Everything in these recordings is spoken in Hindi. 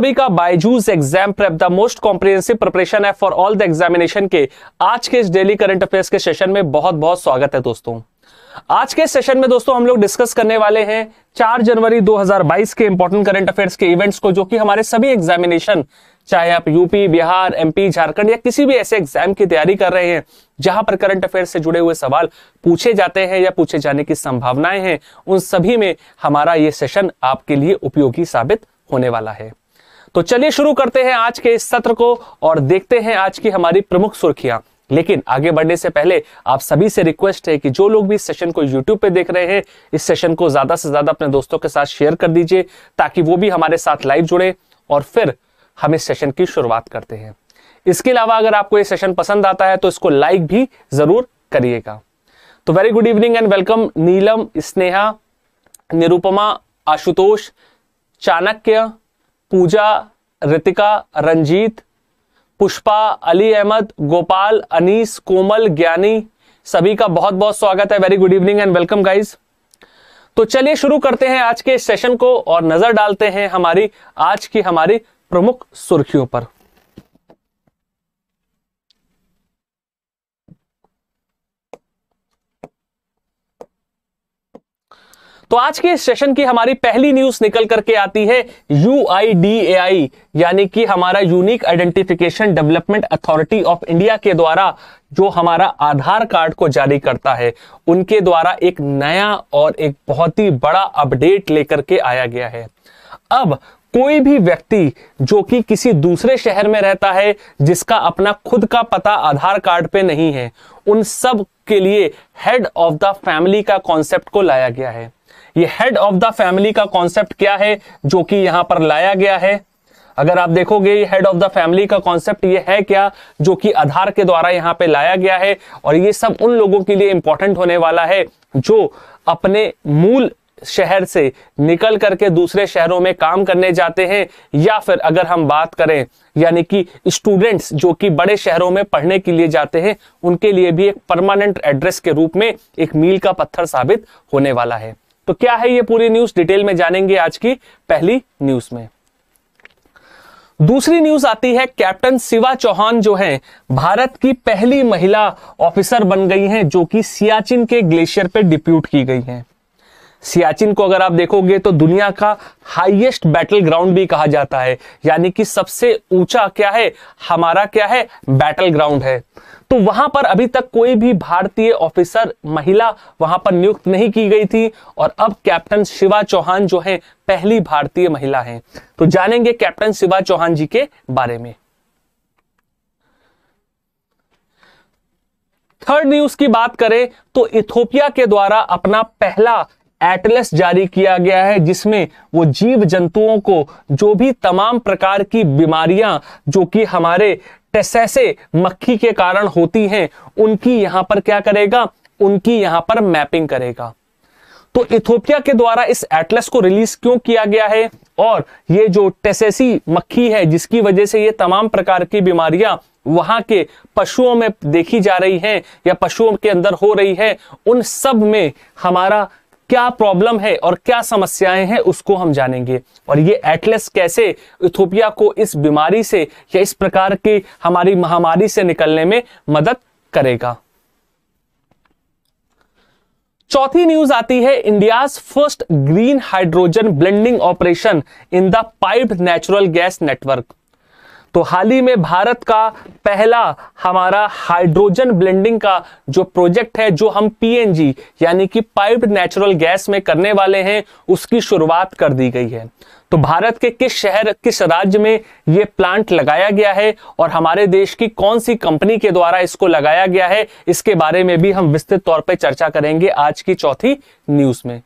सभी का Byju's exam prep the most comprehensive preparation है फॉर ऑल द एग्जामिनेशन के आज के इस डेली करंट अफेयर्स के सेशन में बहुत बहुत स्वागत है दोस्तों आज के सेशन में दोस्तों हम लोग डिस्कस करने वाले हैं 4 जनवरी 2022 के इंपॉर्टेंट करंट अफेयर्स के इवेंट्स को जो कि हमारे सभी एग्जामिनेशन चाहे आप यूपी बिहार एमपी झारखंड या किसी भी ऐसे एग्जाम की तैयारी कर रहे हैं जहां पर करंट अफेयर से जुड़े हुए सवाल पूछे जाते हैं या पूछे जाने की संभावनाएं हैं उन सभी में हमारा ये सेशन आपके लिए उपयोगी साबित होने वाला है तो चलिए शुरू करते हैं आज के इस सत्र को और देखते हैं आज की हमारी प्रमुख सुर्खियां लेकिन आगे बढ़ने से पहले आप सभी से रिक्वेस्ट है कि जो लोग भी इस सेशन को यूट्यूब पे देख रहे हैं इस सेशन को ज्यादा से ज्यादा अपने दोस्तों के साथ शेयर कर दीजिए ताकि वो भी हमारे साथ लाइव जुड़े और फिर हम इस सेशन की शुरुआत करते हैं इसके अलावा अगर आपको ये सेशन पसंद आता है तो इसको लाइक भी जरूर करिएगा तो very good evening and welcome Neelam Sneha Nirupama Ashutosh Chanakya Pooja Ritika Ranjit Pushpa Ali Ahmed Gopal Anees Komal Gyani सभी का बहुत बहुत स्वागत है very good evening and welcome guys तो चलिए शुरू करते हैं आज के सेशन को और नजर डालते हैं हमारी आज की हमारी प्रमुख सुर्खियों पर तो आज के इस सेशन की हमारी पहली न्यूज निकल करके आती है यू यानी कि हमारा unique identification development authority of India के द्वारा जो हमारा आधार कार्ड को जारी करता है उनके द्वारा एक नया और एक बहुत ही बड़ा अपडेट लेकर के आया गया है अब कोई भी व्यक्ति जो कि किसी दूसरे शहर में रहता है जिसका अपना खुद का पता आधार कार्ड पे नहीं है उन सब के लिए हेड ऑफ द फैमिली का कॉन्सेप्ट को लाया गया है ये हेड ऑफ द फैमिली का कॉन्सेप्ट क्या है जो कि यहां पर लाया गया है अगर आप देखोगे हेड ऑफ द फैमिली का कॉन्सेप्ट ये है क्या जो कि आधार के द्वारा यहाँ पे लाया गया है और ये सब उन लोगों के लिए इंपॉर्टेंट होने वाला है जो अपने मूल शहर से निकल करके दूसरे शहरों में काम करने जाते हैं या फिर अगर हम बात करें यानी कि स्टूडेंट्स जो कि बड़े शहरों में पढ़ने के लिए जाते हैं उनके लिए भी एक परमानेंट एड्रेस के रूप में एक मील का पत्थर साबित होने वाला है तो क्या है ये पूरी न्यूज डिटेल में जानेंगे आज की पहली न्यूज में दूसरी न्यूज आती है कैप्टन शिवा चौहान जो हैं भारत की पहली महिला ऑफिसर बन गई हैं जो कि सियाचिन के ग्लेशियर पर डिप्यूट की गई हैं सियाचिन को अगर आप देखोगे तो दुनिया का हाईएस्ट बैटल ग्राउंड भी कहा जाता है यानी कि सबसे ऊंचा क्या है हमारा क्या है बैटल ग्राउंड है तो वहां पर अभी तक कोई भी भारतीय ऑफिसर महिला वहां पर नियुक्त नहीं की गई थी और अब कैप्टन शिवा चौहान जो है पहली भारतीय महिला है तो जानेंगे कैप्टन शिवा चौहान जी के बारे में थर्ड न्यूज की बात करें तो इथोपिया के द्वारा अपना पहला एटलस जारी किया गया है जिसमें वो जीव जंतुओं को जो भी तमाम प्रकार की बीमारियां जो कि हमारे टेसेसे मक्खी के कारण होती हैं उनकी यहां पर क्या करेगा उनकी यहां पर मैपिंग करेगा तो इथोपिया के द्वारा इस एटलस को रिलीज क्यों किया गया है और ये जो टेसेसी मक्खी है जिसकी वजह से ये तमाम प्रकार की बीमारियां वहां के पशुओं में देखी जा रही हैं या पशुओं के अंदर हो रही है उन सब में हमारा क्या प्रॉब्लम है और क्या समस्याएं हैं उसको हम जानेंगे और ये एटलस कैसे इथोपिया को इस बीमारी से या इस प्रकार की हमारी महामारी से निकलने में मदद करेगा चौथी न्यूज आती है India's first green hydrogen blending operation in the pipe natural gas network तो हाल ही में भारत का पहला हमारा हाइड्रोजन ब्लेंडिंग का जो प्रोजेक्ट है जो हम पीएनजी यानी कि पाइप्ड नेचुरल गैस में करने वाले हैं उसकी शुरुआत कर दी गई है तो भारत के किस शहर किस राज्य में ये प्लांट लगाया गया है और हमारे देश की कौन सी कंपनी के द्वारा इसको लगाया गया है इसके बारे में भी हम विस्तृत तौर पर चर्चा करेंगे आज की चौथी न्यूज में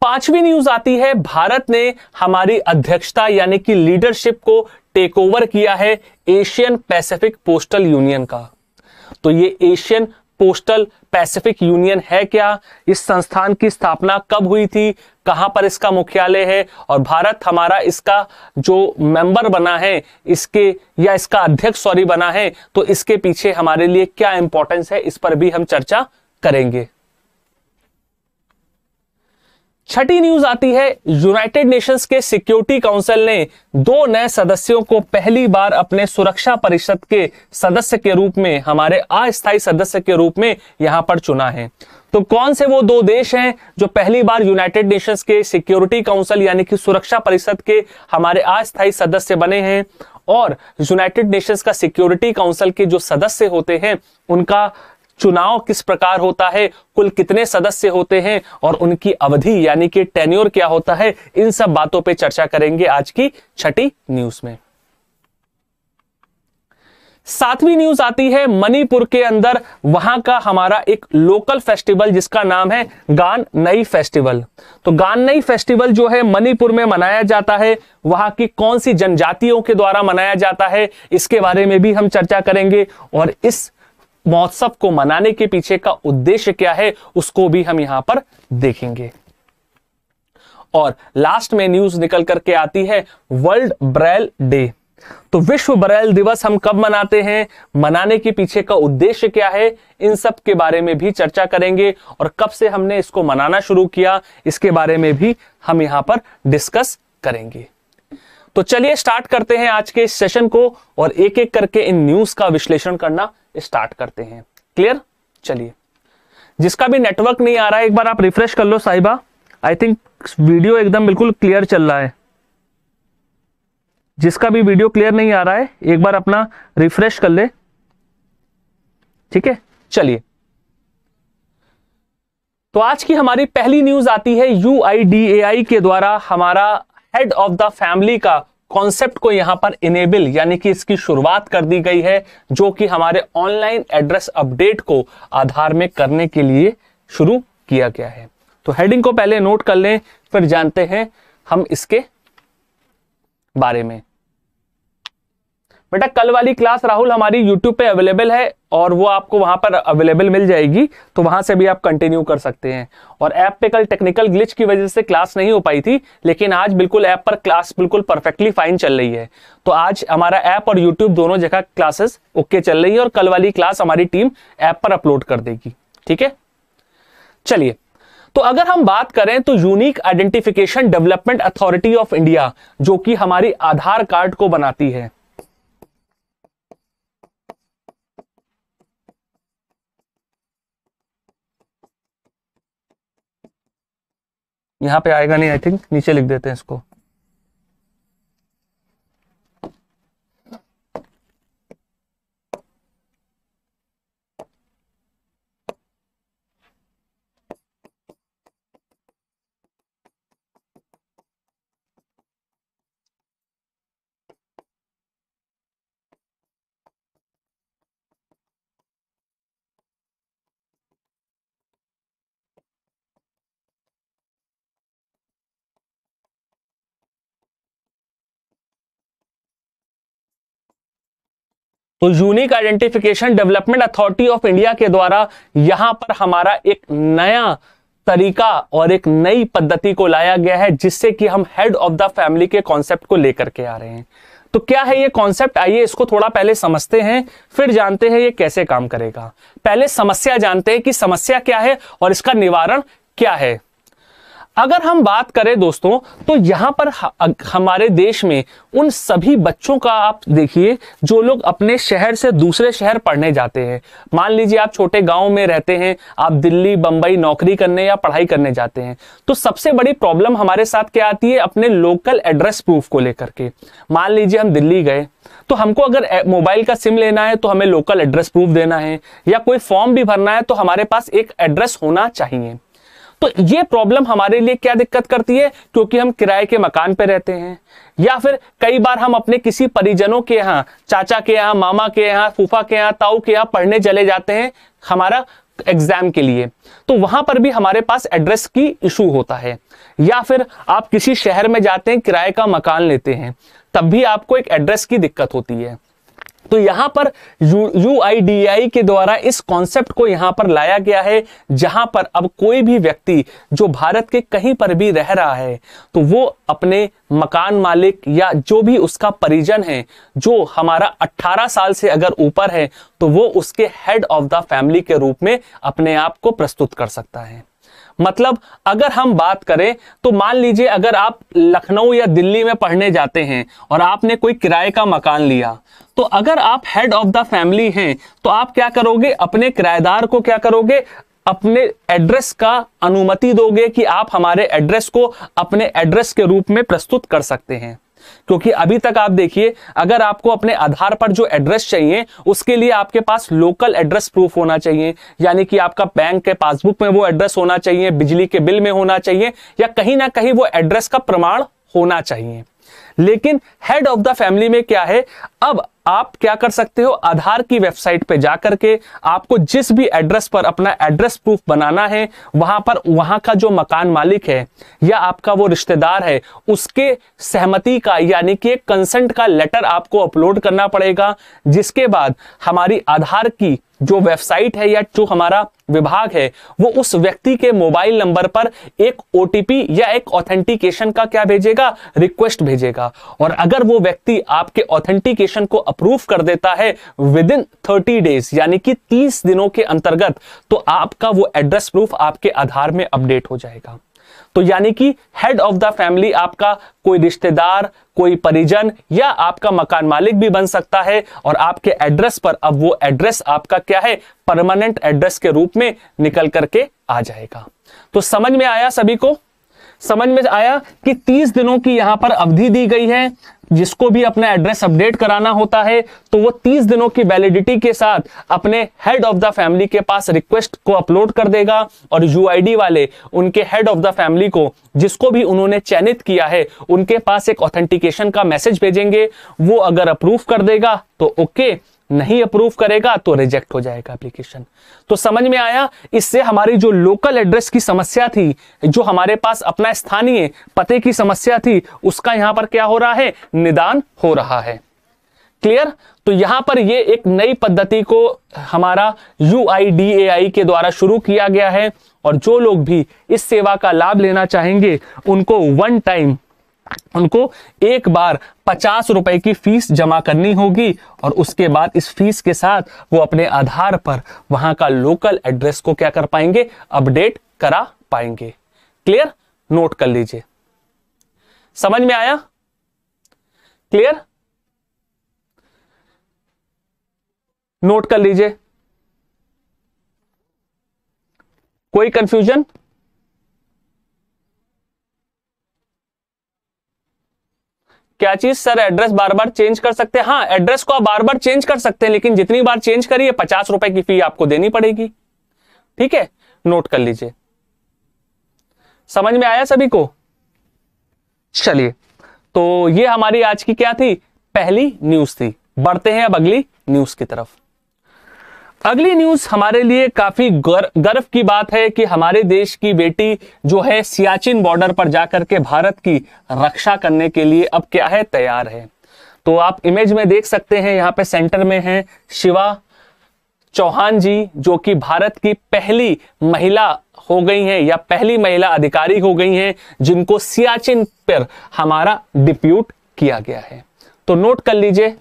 पांचवी न्यूज आती है भारत ने हमारी अध्यक्षता यानी कि लीडरशिप को टेक ओवर किया है एशियन पैसिफिक पोस्टल यूनियन का तो ये एशियन पोस्टल पैसिफिक यूनियन है क्या इस संस्थान की स्थापना कब हुई थी कहां पर इसका मुख्यालय है और भारत हमारा इसका जो मेंबर बना है इसके या इसका अध्यक्ष सॉरी बना है तो इसके पीछे हमारे लिए क्या इंपॉर्टेंस है इस पर भी हम चर्चा करेंगे छठी न्यूज आती है यूनाइटेड नेशंस के सिक्योरिटी काउंसिल ने दो नए सदस्यों को पहली बार अपने सुरक्षा परिषद के सदस्य के रूप में हमारे अस्थायी सदस्य के रूप में यहां पर चुना है तो कौन से वो दो देश हैं जो पहली बार यूनाइटेड नेशंस के सिक्योरिटी काउंसिल यानी कि सुरक्षा परिषद के हमारे अस्थायी सदस्य बने हैं और यूनाइटेड नेशंस का सिक्योरिटी काउंसिल के जो सदस्य होते हैं उनका चुनाव किस प्रकार होता है कुल कितने सदस्य होते हैं और उनकी अवधि यानी कि टेन्योर क्या होता है इन सब बातों पे चर्चा करेंगे आज की छठी न्यूज में सातवीं न्यूज आती है मणिपुर के अंदर वहां का हमारा एक लोकल फेस्टिवल जिसका नाम है गान नई फेस्टिवल तो गान नई फेस्टिवल जो है मणिपुर में मनाया जाता है वहां की कौन सी जनजातियों के द्वारा मनाया जाता है इसके बारे में भी हम चर्चा करेंगे और इस महोत्सव को मनाने के पीछे का उद्देश्य क्या है उसको भी हम यहां पर देखेंगे और लास्ट में न्यूज निकल करके आती है वर्ल्ड ब्रेल डे तो विश्व ब्रेल दिवस हम कब मनाते हैं मनाने के पीछे का उद्देश्य क्या है इन सब के बारे में भी चर्चा करेंगे और कब से हमने इसको मनाना शुरू किया इसके बारे में भी हम यहां पर डिस्कस करेंगे तो चलिए स्टार्ट करते हैं आज के सेशन को और एक एक करके इन न्यूज का विश्लेषण करना स्टार्ट करते हैं क्लियर चलिए जिसका भी नेटवर्क नहीं आ रहा है एक बार आप रिफ्रेश कर लो साहिबा आई थिंक वीडियो एकदम बिल्कुल क्लियर चल रहा है जिसका भी वीडियो क्लियर नहीं आ रहा है एक बार अपना रिफ्रेश कर ले ठीक है चलिए तो आज की हमारी पहली न्यूज आती है यू के द्वारा हमारा हेड ऑफ द फैमिली का कॉन्सेप्ट को यहां पर इनेबल यानी कि इसकी शुरुआत कर दी गई है जो कि हमारे ऑनलाइन एड्रेस अपडेट को आधार में करने के लिए शुरू किया गया है तो हेडिंग को पहले नोट कर लें फिर जानते हैं हम इसके बारे में बेटा कल वाली क्लास राहुल हमारी यूट्यूब पे अवेलेबल है और वो आपको वहां पर अवेलेबल मिल जाएगी तो वहां से भी आप कंटिन्यू कर सकते हैं और ऐप पे कल टेक्निकल ग्लिच की वजह से क्लास नहीं हो पाई थी लेकिन आज बिल्कुल ऐप पर क्लास बिल्कुल परफेक्टली फाइन चल रही है तो आज हमारा ऐप और यूट्यूब दोनों जगह क्लासेस ओके चल रही है और कल वाली क्लास हमारी टीम ऐप पर अपलोड कर देगी ठीक है चलिए तो अगर हम बात करें तो unique identification development authority of India जो कि हमारी आधार कार्ड को बनाती है यहाँ पे आएगा नहीं आई थिंक नीचे लिख देते हैं इसको तो unique identification development authority of India के द्वारा यहां पर हमारा एक नया तरीका और एक नई पद्धति को लाया गया है जिससे कि हम हेड ऑफ द फैमिली के कॉन्सेप्ट को लेकर के आ रहे हैं तो क्या है ये कॉन्सेप्ट आइए इसको थोड़ा पहले समझते हैं फिर जानते हैं ये कैसे काम करेगा पहले समस्या जानते हैं कि समस्या क्या है और इसका निवारण क्या है अगर हम बात करें दोस्तों तो यहाँ पर हमारे देश में उन सभी बच्चों का आप देखिए जो लोग अपने शहर से दूसरे शहर पढ़ने जाते हैं मान लीजिए आप छोटे गांव में रहते हैं आप दिल्ली बंबई नौकरी करने या पढ़ाई करने जाते हैं तो सबसे बड़ी प्रॉब्लम हमारे साथ क्या आती है अपने लोकल एड्रेस प्रूफ को लेकर के मान लीजिए हम दिल्ली गए तो हमको अगर मोबाइल का सिम लेना है तो हमें लोकल एड्रेस प्रूफ देना है या कोई फॉर्म भी भरना है तो हमारे पास एक एड्रेस होना चाहिए तो ये प्रॉब्लम हमारे लिए क्या दिक्कत करती है क्योंकि हम किराए के मकान पे रहते हैं या फिर कई बार हम अपने किसी परिजनों के यहाँ चाचा के यहाँ मामा के यहाँ फूफा के यहाँ ताऊ के यहाँ पढ़ने चले जाते हैं हमारा एग्जाम के लिए तो वहां पर भी हमारे पास एड्रेस की इशू होता है या फिर आप किसी शहर में जाते हैं किराए का मकान लेते हैं तब भी आपको एक एड्रेस की दिक्कत होती है तो यहां पर यू आई के द्वारा इस कॉन्सेप्ट को यहां पर लाया गया है जहां पर अब कोई भी व्यक्ति जो भारत के कहीं पर भी रह रहा है तो वो अपने मकान मालिक या जो भी उसका परिजन है जो हमारा 18 साल से अगर ऊपर है तो वो उसके हेड ऑफ द फैमिली के रूप में अपने आप को प्रस्तुत कर सकता है मतलब अगर हम बात करें तो मान लीजिए अगर आप लखनऊ या दिल्ली में पढ़ने जाते हैं और आपने कोई किराए का मकान लिया तो अगर आप हेड ऑफ द फैमिली हैं तो आप क्या करोगे अपने किराएदार को क्या करोगे अपने एड्रेस का अनुमति दोगे कि आप हमारे एड्रेस को अपने एड्रेस के रूप में प्रस्तुत कर सकते हैं क्योंकि अभी तक आप देखिए अगर आपको अपने आधार पर जो एड्रेस चाहिए उसके लिए आपके पास लोकल एड्रेस प्रूफ होना चाहिए यानी कि आपका बैंक के पासबुक में वो एड्रेस होना चाहिए बिजली के बिल में होना चाहिए या कहीं ना कहीं वो एड्रेस का प्रमाण होना चाहिए लेकिन हेड ऑफ द फैमिली में क्या है अब आप क्या कर सकते हो आधार की वेबसाइट पे जाकर के आपको जिस भी एड्रेस पर अपना एड्रेस प्रूफ बनाना है वहां पर वहां का जो मकान मालिक है या आपका वो रिश्तेदार है उसके सहमति का यानी कि एक कंसेंट का लेटर आपको अपलोड करना पड़ेगा जिसके बाद हमारी आधार की जो वेबसाइट है या जो हमारा विभाग है वो उस व्यक्ति के मोबाइल नंबर पर एक ओटीपी या एक ऑथेंटिकेशन का क्या भेजेगा रिक्वेस्ट भेजेगा और अगर वो व्यक्ति आपके ऑथेंटिकेशन को अप्रूव कर देता है विद इन थर्टी डेज यानी कि तीस दिनों के अंतर्गत तो आपका वो एड्रेस प्रूफ आपके आधार में अपडेट हो जाएगा तो यानी कि हेड ऑफ द फैमिली आपका कोई रिश्तेदार कोई परिजन या आपका मकान मालिक भी बन सकता है और आपके एड्रेस पर अब वो एड्रेस आपका क्या है परमानेंट एड्रेस के रूप में निकल करके आ जाएगा तो समझ में आया सभी को समझ में आया कि 30 दिनों की यहां पर अवधि दी गई है जिसको भी अपना एड्रेस अपडेट कराना होता है तो वो 30 दिनों की वैलिडिटी के साथ अपने हेड ऑफ द फैमिली के पास रिक्वेस्ट को अपलोड कर देगा और यूआईडी वाले उनके हेड ऑफ द फैमिली को जिसको भी उन्होंने चयनित किया है उनके पास एक ऑथेंटिकेशन का मैसेज भेजेंगे वो अगर अप्रूव कर देगा तो ओके okay, नहीं अप्रूव करेगा तो रिजेक्ट हो जाएगा एप्लीकेशन तो समझ में आया इससे हमारी जो लोकल एड्रेस की समस्या थी जो हमारे पास अपना स्थानीय पते की समस्या थी उसका यहां पर क्या हो रहा है निदान हो रहा है क्लियर तो यहां पर ये एक नई पद्धति को हमारा यू के द्वारा शुरू किया गया है और जो लोग भी इस सेवा का लाभ लेना चाहेंगे उनको वन टाइम उनको एक बार पचास रुपए की फीस जमा करनी होगी और उसके बाद इस फीस के साथ वो अपने आधार पर वहां का लोकल एड्रेस को क्या कर पाएंगे अपडेट करा पाएंगे क्लियर नोट कर लीजिए समझ में आया क्लियर नोट कर लीजिए कोई कंफ्यूजन क्या चीज सर एड्रेस बार बार चेंज कर सकते हैं हाँ एड्रेस को आप बार बार चेंज कर सकते हैं लेकिन जितनी बार चेंज करिए पचास रुपए की फी आपको देनी पड़ेगी ठीक है नोट कर लीजिए समझ में आया सभी को चलिए तो ये हमारी आज की क्या थी पहली न्यूज थी बढ़ते हैं अब अगली न्यूज की तरफ अगली न्यूज हमारे लिए काफी गर्व की बात है कि हमारे देश की बेटी जो है सियाचिन बॉर्डर पर जाकर के भारत की रक्षा करने के लिए अब क्या है तैयार है तो आप इमेज में देख सकते हैं यहाँ पे सेंटर में है शिवा चौहान जी जो कि भारत की पहली महिला हो गई हैं या पहली महिला अधिकारी हो गई हैं जिनको सियाचिन पर हमारा डिप्यूट किया गया है तो नोट कर लीजिए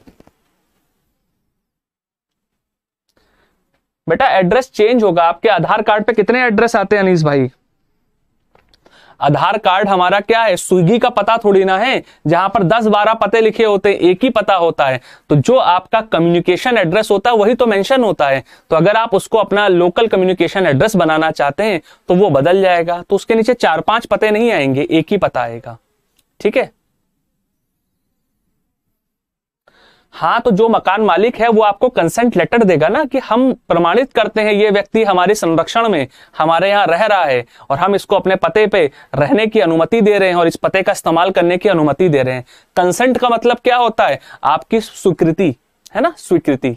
बेटा एड्रेस चेंज होगा आपके आधार कार्ड पे कितने एड्रेस आते हैं अनिश भाई आधार कार्ड हमारा क्या है स्विगी का पता थोड़ी ना है जहां पर 10-12 पते लिखे होते हैं एक ही पता होता है तो जो आपका कम्युनिकेशन एड्रेस होता है वही तो मेंशन होता है तो अगर आप उसको अपना लोकल कम्युनिकेशन एड्रेस बनाना चाहते हैं तो वो बदल जाएगा तो उसके नीचे चार पांच पते नहीं आएंगे एक ही पता आएगा ठीक है हाँ तो जो मकान मालिक है वो आपको कंसेंट लेटर देगा ना कि हम प्रमाणित करते हैं ये व्यक्ति हमारे संरक्षण में हमारे यहाँ रह रहा है और हम इसको अपने पते पे रहने की अनुमति दे रहे हैं और इस पते का इस्तेमाल करने की अनुमति दे रहे हैं कंसेंट का मतलब क्या होता है आपकी स्वीकृति है ना स्वीकृति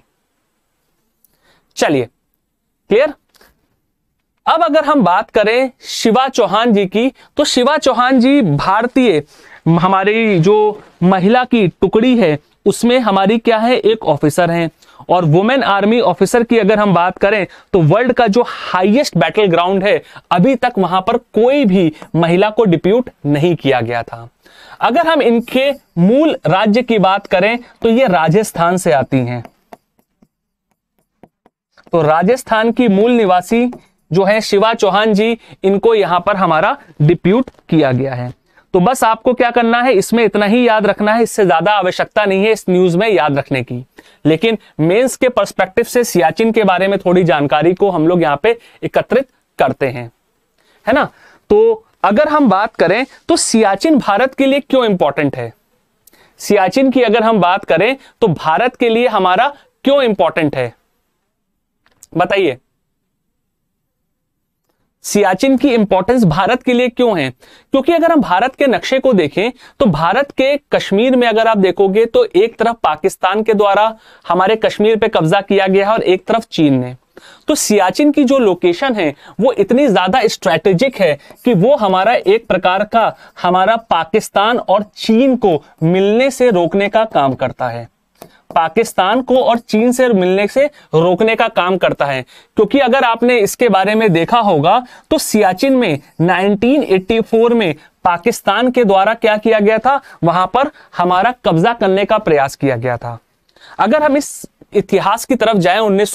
चलिए क्लियर अब अगर हम बात करें शिवा चौहान जी की तो शिवा चौहान जी भारतीय हमारी जो महिला की टुकड़ी है उसमें हमारी क्या है एक ऑफिसर हैं और वुमेन आर्मी ऑफिसर की अगर हम बात करें तो वर्ल्ड का जो हाईएस्ट बैटल ग्राउंड है अभी तक वहां पर कोई भी महिला को डिप्यूट नहीं किया गया था अगर हम इनके मूल राज्य की बात करें तो ये राजस्थान से आती हैं तो राजस्थान की मूल निवासी जो है शिवा चौहान जी इनको यहां पर हमारा डिप्यूट किया गया है तो बस आपको क्या करना है इसमें इतना ही याद रखना है इससे ज्यादा आवश्यकता नहीं है इस न्यूज में याद रखने की लेकिन मेंस के परस्पेक्टिव से सियाचिन के बारे में थोड़ी जानकारी को हम लोग यहाँ पे एकत्रित करते हैं है ना तो अगर हम बात करें तो सियाचिन भारत के लिए क्यों इंपॉर्टेंट है सियाचिन की अगर हम बात करें तो भारत के लिए हमारा क्यों इंपॉर्टेंट है बताइए सियाचिन की इंपॉर्टेंस भारत के लिए क्यों है क्योंकि अगर हम भारत के नक्शे को देखें तो भारत के कश्मीर में अगर आप देखोगे तो एक तरफ पाकिस्तान के द्वारा हमारे कश्मीर पे कब्जा किया गया है और एक तरफ चीन ने तो सियाचिन की जो लोकेशन है वो इतनी ज्यादा स्ट्रेटेजिक है कि वो हमारा एक प्रकार का हमारा पाकिस्तान और चीन को मिलने से रोकने का काम करता है पाकिस्तान को और चीन से मिलने से रोकने का काम करता है क्योंकि अगर आपने इसके बारे में देखा होगा तो सियाचिन में 1984 में पाकिस्तान के द्वारा क्या किया गया था वहां पर हमारा कब्जा करने का प्रयास किया गया था अगर हम इस इतिहास की तरफ जाए उन्नीस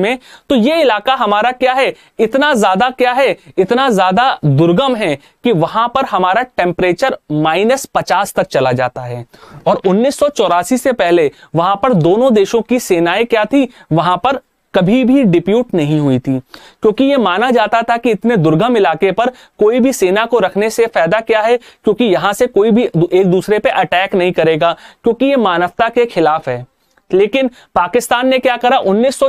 में तो ये इलाका हमारा क्या है इतना ज्यादा क्या है इतना ज्यादा दुर्गम है कि वहां पर हमारा टेम्परेचर माइनस पचास तक चला जाता है और उन्नीस से पहले वहां पर दोनों देशों की सेनाएं क्या थी वहां पर कभी भी डिप्यूट नहीं हुई थी क्योंकि ये माना जाता था कि इतने दुर्गम इलाके पर कोई भी सेना को रखने से फायदा क्या है क्योंकि यहां से कोई भी एक दूसरे पे अटैक नहीं करेगा क्योंकि ये मानवता के खिलाफ है लेकिन पाकिस्तान ने क्या करा उन्नीस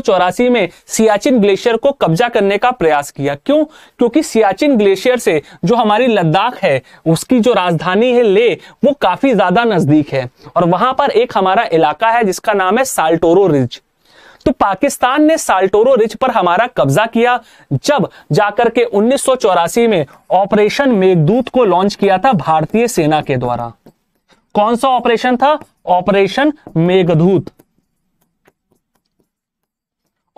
में सियाचिन ग्लेशियर को कब्जा करने का प्रयास किया क्यों क्योंकि सियाचिन ग्लेशियर से जो हमारी लद्दाख है उसकी जो राजधानी है ले वो काफी ज्यादा नजदीक है और वहां पर एक हमारा इलाका है जिसका नाम है साल्टोरो रिज तो पाकिस्तान ने साल्टोरो रिज पर हमारा कब्जा किया जब जाकर के उन्नीस में ऑपरेशन मेघदूत को लॉन्च किया था भारतीय सेना के द्वारा कौन सा ऑपरेशन था ऑपरेशन मेघदूत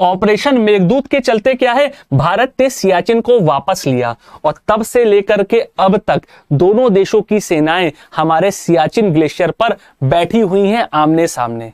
ऑपरेशन मेघदूत के चलते क्या है भारत ने सियाचिन को वापस लिया और तब से लेकर के अब तक दोनों देशों की सेनाएं हमारे सियाचिन ग्लेशियर पर बैठी हुई हैं आमने सामने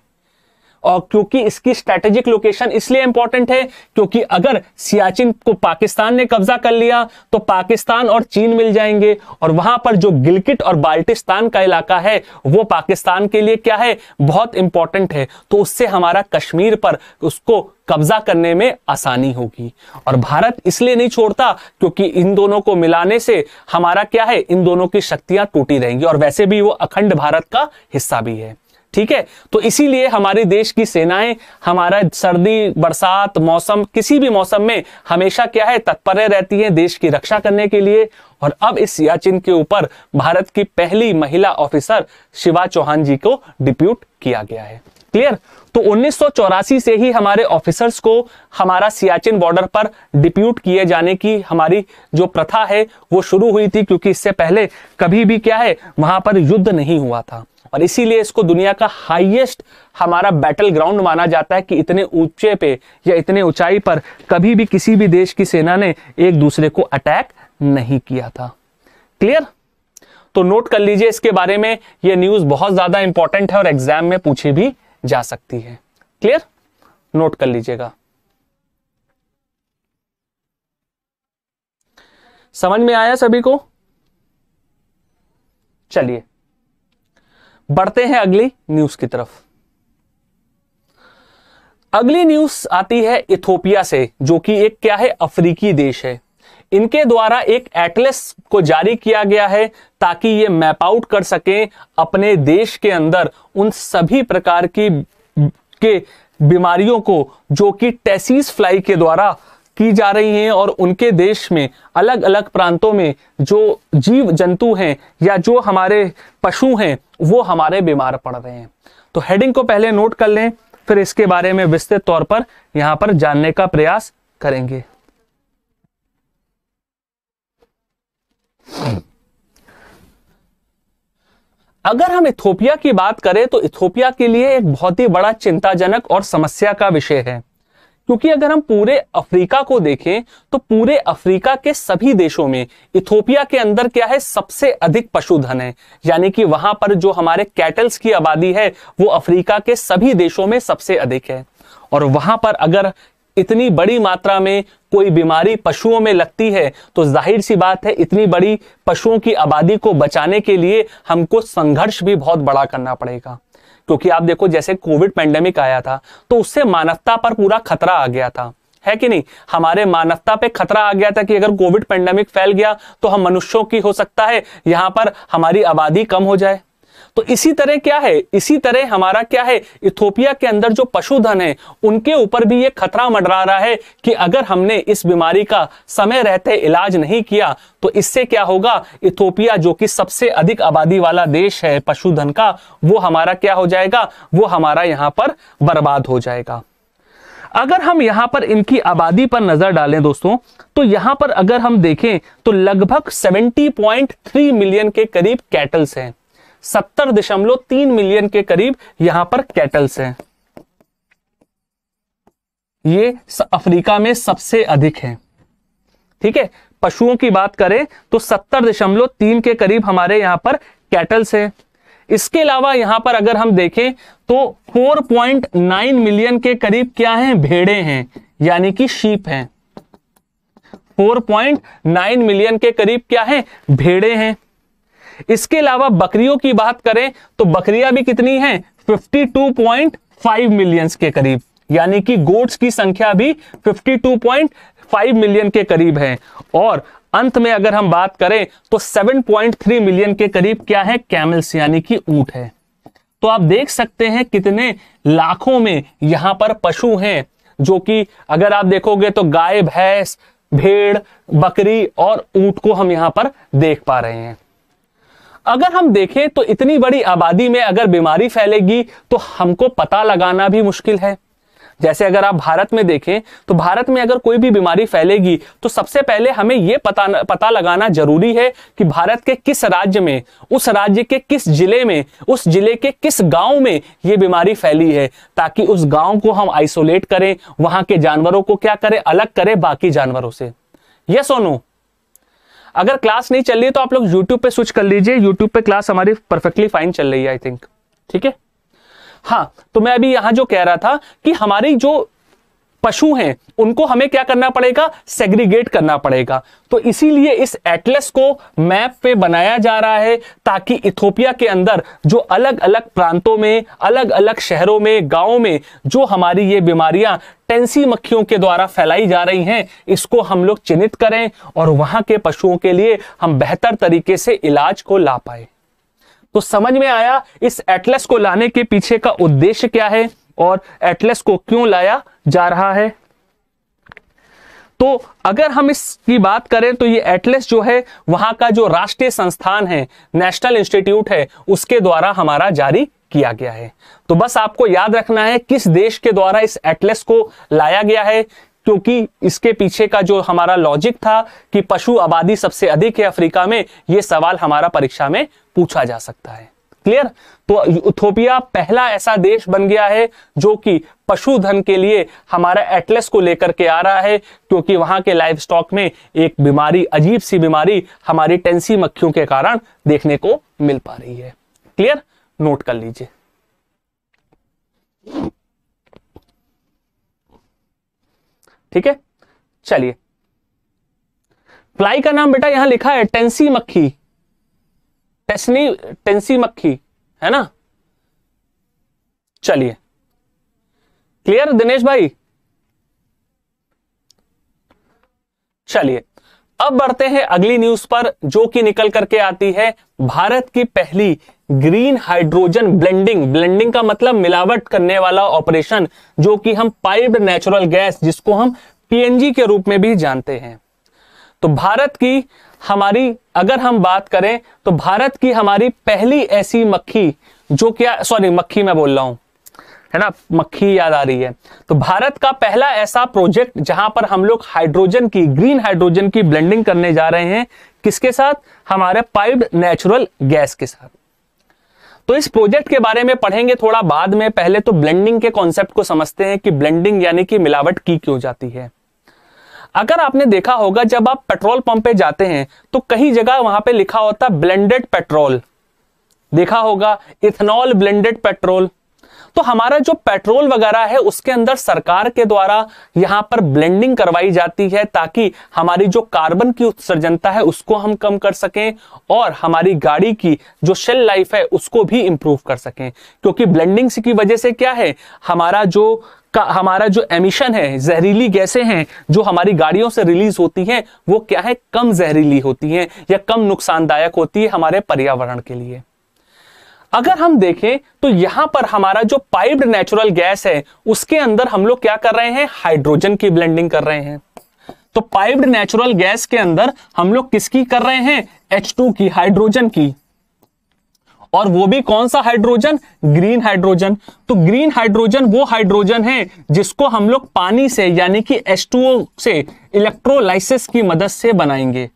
और क्योंकि इसकी स्ट्रेटेजिक लोकेशन इसलिए इंपॉर्टेंट है क्योंकि अगर सियाचिन को पाकिस्तान ने कब्जा कर लिया तो पाकिस्तान और चीन मिल जाएंगे और वहां पर जो गिलकिट और बाल्टिस्तान का इलाका है वो पाकिस्तान के लिए क्या है बहुत इंपॉर्टेंट है तो उससे हमारा कश्मीर पर उसको कब्जा करने में आसानी होगी और भारत इसलिए नहीं छोड़ता क्योंकि इन दोनों को मिलाने से हमारा क्या है इन दोनों की शक्तियां टूटी रहेंगी और वैसे भी वो अखंड भारत का हिस्सा भी है ठीक है तो इसीलिए हमारे देश की सेनाएं हमारा सर्दी बरसात मौसम किसी भी मौसम में हमेशा क्या है तत्पर रहती हैं देश की रक्षा करने के लिए और अब इस सियाचिन के ऊपर भारत की पहली महिला ऑफिसर शिवा चौहान जी को डिप्यूट किया गया है क्लियर तो उन्नीस से ही हमारे ऑफिसर्स को हमारा सियाचिन बॉर्डर पर डिप्यूट किए जाने की हमारी जो प्रथा है वो शुरू हुई थी क्योंकि इससे पहले कभी भी क्या है वहां पर युद्ध नहीं हुआ था और इसीलिए इसको दुनिया का हाईएस्ट हमारा बैटल ग्राउंड माना जाता है कि इतने ऊंचे पे या इतने ऊंचाई पर कभी भी किसी भी देश की सेना ने एक दूसरे को अटैक नहीं किया था क्लियर तो नोट कर लीजिए इसके बारे में यह न्यूज बहुत ज्यादा इंपॉर्टेंट है और एग्जाम में पूछी भी जा सकती है क्लियर नोट कर लीजिएगा समझ में आया सभी को चलिए बढ़ते हैं अगली न्यूज की तरफ अगली न्यूज आती है इथोपिया से जो कि एक क्या है अफ्रीकी देश है इनके द्वारा एक एटलस को जारी किया गया है ताकि ये मैप आउट कर सके अपने देश के अंदर उन सभी प्रकार की के बीमारियों को जो कि टेसिस फ्लाई के द्वारा की जा रही हैं और उनके देश में अलग अलग प्रांतों में जो जीव जंतु हैं या जो हमारे पशु हैं वो हमारे बीमार पड़ रहे हैं तो हेडिंग को पहले नोट कर लें फिर इसके बारे में विस्तृत तौर पर यहां पर जानने का प्रयास करेंगे अगर हम इथोपिया की बात करें तो इथोपिया के लिए एक बहुत ही बड़ा चिंताजनक और समस्या का विषय है क्योंकि अगर हम पूरे अफ्रीका को देखें तो पूरे अफ्रीका के सभी देशों में इथोपिया के अंदर क्या है सबसे अधिक पशुधन है यानी कि वहां पर जो हमारे कैटल्स की आबादी है वो अफ्रीका के सभी देशों में सबसे अधिक है और वहां पर अगर इतनी बड़ी मात्रा में कोई बीमारी पशुओं में लगती है तो जाहिर सी बात है इतनी बड़ी पशुओं की आबादी को बचाने के लिए हमको संघर्ष भी बहुत बड़ा करना पड़ेगा क्योंकि आप देखो जैसे कोविड पैंडेमिक आया था तो उससे मानवता पर पूरा खतरा आ गया था है कि नहीं हमारे मानवता पे खतरा आ गया था कि अगर कोविड पैंडेमिक फैल गया तो हम मनुष्यों की हो सकता है यहां पर हमारी आबादी कम हो जाए तो इसी तरह क्या है इसी तरह हमारा क्या है इथोपिया के अंदर जो पशुधन है उनके ऊपर भी ये खतरा मंडरा रहा है कि अगर हमने इस बीमारी का समय रहते इलाज नहीं किया तो इससे क्या होगा इथोपिया जो कि सबसे अधिक आबादी वाला देश है पशुधन का वो हमारा क्या हो जाएगा वो हमारा यहां पर बर्बाद हो जाएगा अगर हम यहां पर इनकी आबादी पर नजर डालें दोस्तों तो यहां पर अगर हम देखें तो लगभग 70.3 मिलियन के करीब कैटल्स हैं सत्तर दशमलव तीन मिलियन के करीब यहां पर कैटल्स हैं ये अफ्रीका में सबसे अधिक है ठीक है पशुओं की बात करें तो सत्तर दशमलव तीन के करीब हमारे यहां पर कैटल्स हैं इसके अलावा यहां पर अगर हम देखें तो 4.9 मिलियन के करीब क्या हैं भेड़े हैं यानी कि शीप हैं 4.9 मिलियन के करीब क्या है भेड़े हैं इसके अलावा बकरियों की बात करें तो बकरियां भी कितनी हैं 52.5 मिलियंस के करीब यानी कि गोट्स की संख्या भी 52.5 मिलियन के करीब है और अंत में अगर हम बात करें तो 7.3 मिलियन के करीब क्या है कैमल्स यानी कि ऊंट है तो आप देख सकते हैं कितने लाखों में यहां पर पशु हैं जो कि अगर आप देखोगे तो गाय भैंस भेड़ बकरी और ऊंट को हम यहां पर देख पा रहे हैं अगर हम देखें तो इतनी बड़ी आबादी में अगर बीमारी फैलेगी तो हमको पता लगाना भी मुश्किल है जैसे अगर आप भारत में देखें तो भारत में अगर कोई भी बीमारी फैलेगी तो सबसे पहले हमें यह पता पता लगाना जरूरी है कि भारत के किस राज्य में उस राज्य के किस जिले में उस जिले के किस गांव में ये बीमारी फैली है ताकि उस गांव को हम आइसोलेट करें वहां के जानवरों को क्या करें अलग करें बाकी जानवरों से यह सोनू अगर क्लास नहीं चल रही है तो आप लोग यूट्यूब पे स्विच कर लीजिए यूट्यूब पे क्लास हमारी परफेक्टली फाइन चल रही है आई थिंक ठीक है हाँ तो मैं अभी यहां जो कह रहा था कि हमारी जो पशु हैं उनको हमें क्या करना पड़ेगा सेग्रीगेट करना पड़ेगा तो इसीलिए इस एटलस को मैप पे बनाया जा रहा है ताकि इथोपिया के अंदर जो अलग अलग प्रांतों में अलग अलग शहरों में गांवों में जो हमारी ये बीमारियां टेंसी मक्खियों के द्वारा फैलाई जा रही हैं इसको हम लोग चिन्हित करें और वहां के पशुओं के लिए हम बेहतर तरीके से इलाज को ला पाए तो समझ में आया इस एटलस को लाने के पीछे का उद्देश्य क्या है और एटलस को क्यों लाया जा रहा है तो अगर हम इसकी बात करें तो ये एटलस जो है वहां का जो राष्ट्रीय संस्थान है नेशनल इंस्टीट्यूट है उसके द्वारा हमारा जारी किया गया है तो बस आपको याद रखना है किस देश के द्वारा इस एटलस को लाया गया है क्योंकि इसके पीछे का जो हमारा लॉजिक था कि पशु आबादी सबसे अधिक है अफ्रीका में यह सवाल हमारा परीक्षा में पूछा जा सकता है क्लियर तो इथोपिया पहला ऐसा देश बन गया है जो कि पशुधन के लिए हमारा एटलेस को लेकर के आ रहा है क्योंकि वहां के लाइफ स्टॉक में एक बीमारी अजीब सी बीमारी हमारी टेंसी मक्खियों के कारण देखने को मिल पा रही है क्लियर नोट कर लीजिए ठीक है चलिए फ्लाई का नाम बेटा यहां लिखा है टेंसी मक्खी टेस्नी टेंसी मक्खी है ना चलिए क्लियर दिनेश भाई चलिए अब बढ़ते हैं अगली न्यूज पर जो कि निकल करके आती है भारत की पहली ग्रीन हाइड्रोजन ब्लेंडिंग ब्लेंडिंग का मतलब मिलावट करने वाला ऑपरेशन जो कि हम पाइप्ड नेचुरल गैस जिसको हम पीएनजी के रूप में भी जानते हैं तो भारत की हमारी अगर हम बात करें तो भारत की हमारी पहली ऐसी मक्खी जो क्या सॉरी मक्खी मैं बोल रहा हूं है ना मक्खी याद आ रही है तो भारत का पहला ऐसा प्रोजेक्ट जहां पर हम लोग हाइड्रोजन की ग्रीन हाइड्रोजन की ब्लेंडिंग करने जा रहे हैं किसके साथ हमारे पाइप्ड नेचुरल गैस के साथ तो इस प्रोजेक्ट के बारे में पढ़ेंगे थोड़ा बाद में पहले तो ब्लेंडिंग के कॉन्सेप्ट को समझते हैं कि ब्लेंडिंग यानी कि मिलावट की क्यों जाती है अगर आपने देखा होगा जब आप पेट्रोल पंप पे जाते हैं तो कहीं जगह वहां पे लिखा होता है ब्लेंडेड पेट्रोल देखा होगा इथेनॉल ब्लेंडेड पेट्रोल तो हमारा जो पेट्रोल वगैरह है उसके अंदर सरकार के द्वारा यहां पर ब्लेंडिंग करवाई जाती है ताकि हमारी जो कार्बन की उत्सर्जनता है उसको हम कम कर सकें और हमारी गाड़ी की जो शेल लाइफ है उसको भी इंप्रूव कर सकें क्योंकि ब्लेंडिंग की वजह से क्या है हमारा जो का हमारा जो एमिशन है जहरीली गैसें हैं जो हमारी गाड़ियों से रिलीज होती हैं वो क्या है कम जहरीली होती हैं या कम नुकसानदायक होती है हमारे पर्यावरण के लिए अगर हम देखें तो यहां पर हमारा जो पाइप्ड नेचुरल गैस है उसके अंदर हम लोग क्या कर रहे हैं हाइड्रोजन की ब्लेंडिंग कर रहे हैं तो पाइप्ड नेचुरल गैस के अंदर हम लोग किसकी कर रहे हैं H2 की हाइड्रोजन की और वो भी कौन सा हाइड्रोजन ग्रीन हाइड्रोजन तो ग्रीन हाइड्रोजन वो हाइड्रोजन है जिसको हम लोग पानी से यानी कि H2O से इलेक्ट्रोलाइसिस की मदद से बनाएंगे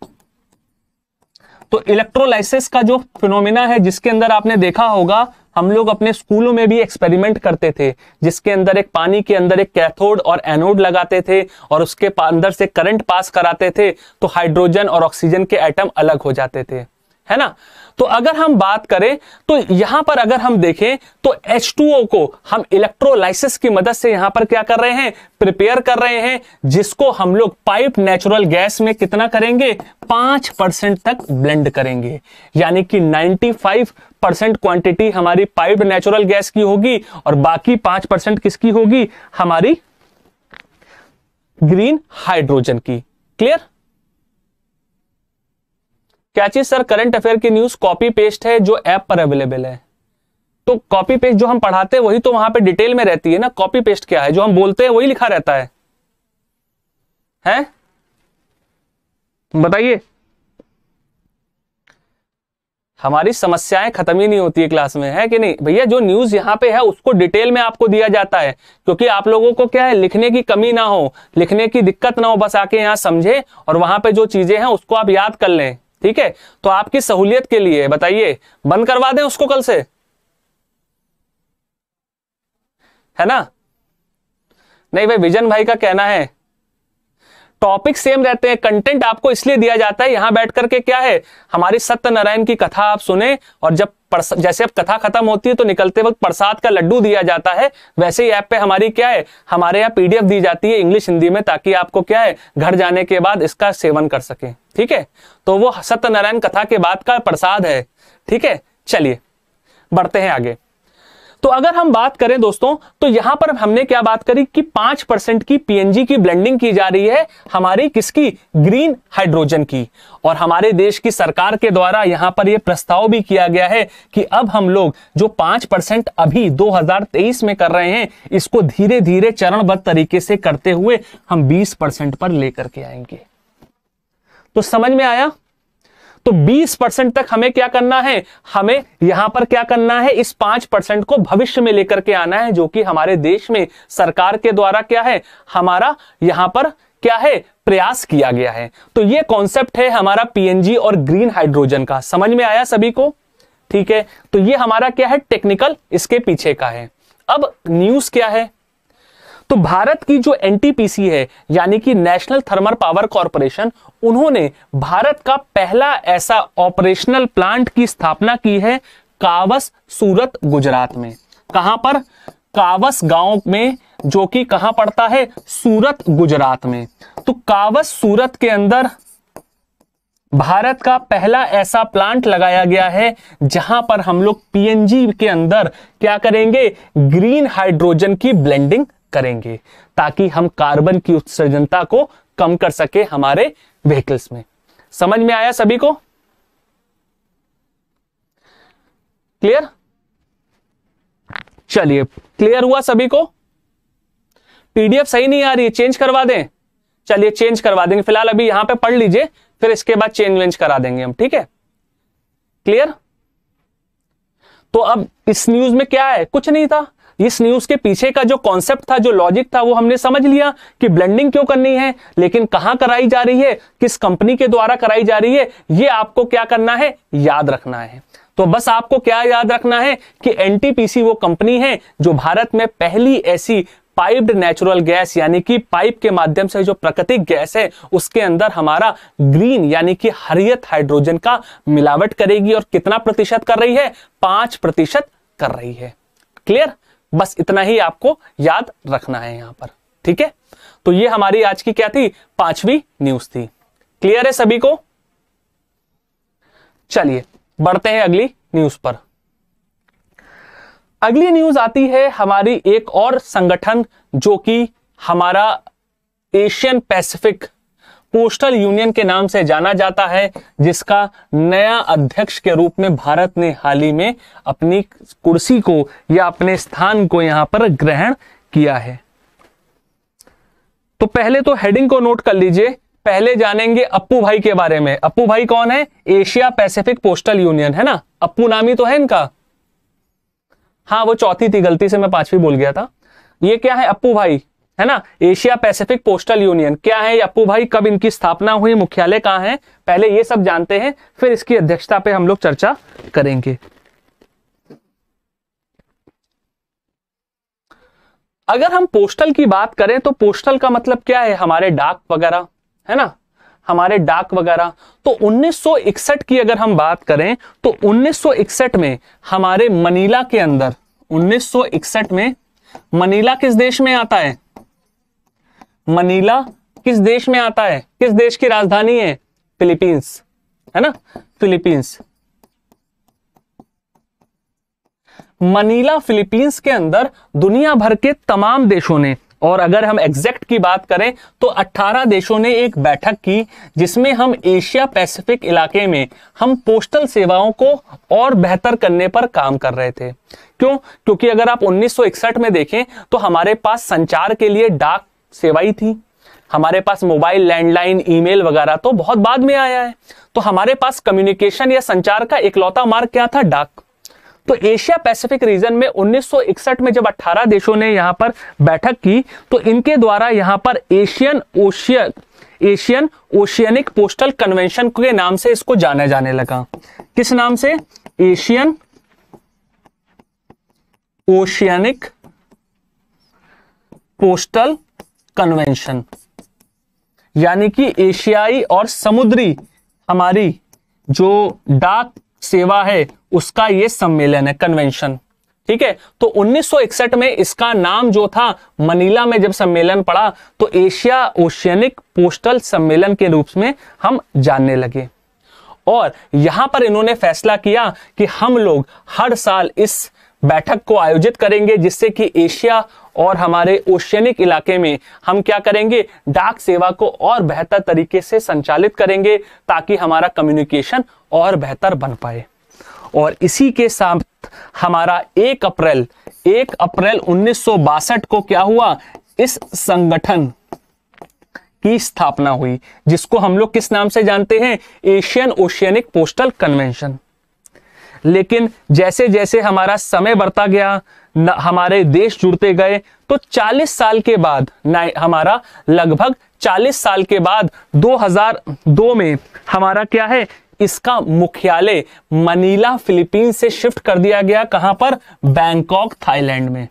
तो इलेक्ट्रोलाइसिस का जो फिनोमिना है जिसके अंदर आपने देखा होगा हम लोग अपने स्कूलों में भी एक्सपेरिमेंट करते थे जिसके अंदर एक पानी के अंदर एक कैथोड और एनोड लगाते थे और उसके अंदर से करंट पास कराते थे तो हाइड्रोजन और ऑक्सीजन के एटम अलग हो जाते थे है ना तो अगर हम बात करें तो यहां पर अगर हम देखें तो H2O को हम इलेक्ट्रोलाइसिस की मदद से यहां पर क्या कर रहे हैं प्रिपेयर कर रहे हैं जिसको हम लोग पाइप नेचुरल गैस में कितना करेंगे पांच परसेंट तक ब्लेंड करेंगे यानी कि 95 परसेंट क्वांटिटी हमारी पाइप नेचुरल गैस की होगी और बाकी पांच परसेंट किसकी होगी हमारी ग्रीन हाइड्रोजन की क्लियर चीज सर करंट अफेयर की न्यूज कॉपी पेस्ट है जो ऐप पर अवेलेबल है तो कॉपी पेस्ट जो हम पढ़ाते हैं वही तो वहां पे डिटेल में रहती है ना कॉपी पेस्ट क्या है जो हम बोलते हैं वही लिखा रहता है हैं बताइए हमारी समस्याएं खत्म ही नहीं होती है क्लास में है कि नहीं भैया जो न्यूज यहाँ पे है उसको डिटेल में आपको दिया जाता है क्योंकि आप लोगों को क्या है लिखने की कमी ना हो लिखने की दिक्कत ना हो बस आके यहाँ समझे और वहां पे जो चीजें हैं उसको आप याद कर लें ठीक है तो आपकी सहूलियत के लिए बताइए बंद करवा दें उसको कल से है ना नहीं भाई विजन भाई का कहना है टॉपिक सेम रहते हैं कंटेंट आपको इसलिए दिया जाता है यहां बैठ करके क्या है हमारी सत्यनारायण की कथा आप सुने और जब जैसे अब कथा खत्म होती है तो निकलते वक्त प्रसाद का लड्डू दिया जाता है वैसे ही ऐप पे हमारी क्या है हमारे यहाँ पीडीएफ दी जाती है इंग्लिश हिंदी में ताकि आपको क्या है घर जाने के बाद इसका सेवन कर सके ठीक है तो वो सत्यनारायण कथा के बाद का प्रसाद है ठीक है चलिए बढ़ते हैं आगे तो अगर हम बात करें दोस्तों तो यहां पर हमने क्या बात करी कि पांच परसेंट की पीएनजी की ब्लेंडिंग की जा रही है हमारी किसकी ग्रीन हाइड्रोजन की और हमारे देश की सरकार के द्वारा यहां पर यह प्रस्ताव भी किया गया है कि अब हम लोग जो पांच परसेंट अभी 2023 में कर रहे हैं इसको धीरे धीरे चरणबद्ध तरीके से करते हुए हम बीस परसेंट पर लेकर के आएंगे तो समझ में आया तो 20 परसेंट तक हमें क्या करना है हमें यहां पर क्या करना है इस पांच परसेंट को भविष्य में लेकर के आना है जो कि हमारे देश में सरकार के द्वारा क्या है हमारा यहां पर क्या है प्रयास किया गया है तो ये कॉन्सेप्ट है हमारा पीएनजी और ग्रीन हाइड्रोजन का समझ में आया सभी को ठीक है तो ये हमारा क्या है टेक्निकल इसके पीछे का है अब न्यूज क्या है तो भारत की जो एनटीपीसी है यानी कि नेशनल थर्मल पावर कॉरपोरेशन उन्होंने भारत का पहला ऐसा ऑपरेशनल प्लांट की स्थापना की है कावस सूरत गुजरात में कहां पर कावस गांव में जो कि कहां पड़ता है सूरत गुजरात में तो कावस सूरत के अंदर भारत का पहला ऐसा प्लांट लगाया गया है जहां पर हम लोग पीएनजी के अंदर क्या करेंगे ग्रीन हाइड्रोजन की ब्लेंडिंग करेंगे ताकि हम कार्बन की उत्सर्जनता को कम कर सके हमारे व्हीकल्स में समझ में आया सभी को क्लियर चलिए क्लियर हुआ सभी को पीडीएफ सही नहीं आ रही है चेंज करवा दें चलिए चेंज करवा देंगे फिलहाल अभी यहां पे पढ़ लीजिए फिर इसके बाद चेंज वेंज करा देंगे हम ठीक है क्लियर तो अब इस न्यूज में क्या है कुछ नहीं था इस न्यूज के पीछे का जो कॉन्सेप्ट था जो लॉजिक था वो हमने समझ लिया कि ब्लेंडिंग क्यों करनी है लेकिन कहां कराई जा रही है किस कंपनी के द्वारा कराई जा रही है ये आपको क्या करना है याद रखना है तो बस आपको क्या याद रखना है कि एनटीपीसी वो कंपनी है जो भारत में पहली ऐसी पाइप्ड नेचुरल गैस यानी कि पाइप के माध्यम से जो प्राकृतिक गैस है उसके अंदर हमारा ग्रीन यानी कि हरियत हाइड्रोजन का मिलावट करेगी और कितना प्रतिशत कर रही है पांच प्रतिशत कर रही है क्लियर बस इतना ही आपको याद रखना है यहां पर ठीक है तो ये हमारी आज की क्या थी पांचवी न्यूज थी क्लियर है सभी को चलिए बढ़ते हैं अगली न्यूज पर अगली न्यूज आती है हमारी एक और संगठन जो कि हमारा एशियन पैसिफिक पोस्टल यूनियन के नाम से जाना जाता है जिसका नया अध्यक्ष के रूप में भारत ने हाल ही में अपनी कुर्सी को या अपने स्थान को यहां पर ग्रहण किया है तो पहले तो हेडिंग को नोट कर लीजिए पहले जानेंगे अप्पू भाई के बारे में अप्पू भाई कौन है एशिया पैसिफिक पोस्टल यूनियन है ना अप्पू नामी तो है इनका हाँ वो चौथी थी गलती से मैं पांचवी बोल गया था ये क्या है अप्पू भाई है ना एशिया पैसिफिक पोस्टल यूनियन क्या है अपू भाई कब इनकी स्थापना हुई मुख्यालय कहाँ है पहले ये सब जानते हैं फिर इसकी अध्यक्षता पे हम लोग चर्चा करेंगे अगर हम पोस्टल की बात करें तो पोस्टल का मतलब क्या है हमारे डाक वगैरह है ना हमारे डाक वगैरह तो 1961 की अगर हम बात करें तो 1961 में हमारे मनीला के अंदर 1961 में मनीला किस देश में आता है मनीला किस देश में आता है किस देश की राजधानी है फिलीपींस है ना फिलीपींस मनीला फिलीपींस के अंदर दुनिया भर के तमाम देशों ने और अगर हम एग्जैक्ट की बात करें तो 18 देशों ने एक बैठक की जिसमें हम एशिया पैसिफिक इलाके में हम पोस्टल सेवाओं को और बेहतर करने पर काम कर रहे थे क्यों क्योंकि अगर आप 1961 में देखें तो हमारे पास संचार के लिए डाक सेवाएं थी हमारे पास मोबाइल लैंडलाइन ईमेल वगैरह तो बहुत बाद में आया है तो हमारे पास कम्युनिकेशन या संचार का इकलौता मार्ग क्या था डाक तो एशिया पैसिफिक रीजन में 1961 में जब 18 देशों ने यहां पर बैठक की तो इनके द्वारा यहां पर Asian ocean Asian oceanic postal convention के नाम से इसको जाना जाने लगा किस नाम से एशियन ओशियनिक पोस्टल कन्वेंशन यानी कि एशियाई और समुद्री हमारी जो डाक सेवा है उसका ये सम्मेलन है कन्वेंशन ठीक है तो 1961 में इसका नाम जो था मनीला में जब सम्मेलन पड़ा तो एशिया ओशियनिक पोस्टल सम्मेलन के रूप में हम जानने लगे और यहां पर इन्होंने फैसला किया कि हम लोग हर साल इस बैठक को आयोजित करेंगे जिससे कि एशिया और हमारे ओशियनिक इलाके में हम क्या करेंगे डाक सेवा को और बेहतर तरीके से संचालित करेंगे ताकि हमारा कम्युनिकेशन और बेहतर बन पाए और इसी के साथ हमारा एक अप्रैल एक अप्रैल उन्नीस को क्या हुआ इस संगठन की स्थापना हुई जिसको हम लोग किस नाम से जानते हैं एशियन ओशियनिक पोस्टल कन्वेंशन लेकिन जैसे जैसे हमारा समय बढ़ता गया हमारे देश जुड़ते गए तो 40 साल के बाद हमारा लगभग 40 साल के बाद 2002 में हमारा क्या है इसका मुख्यालय मनीला फिलीपींस से शिफ्ट कर दिया गया कहां पर बैंकॉक थाईलैंड में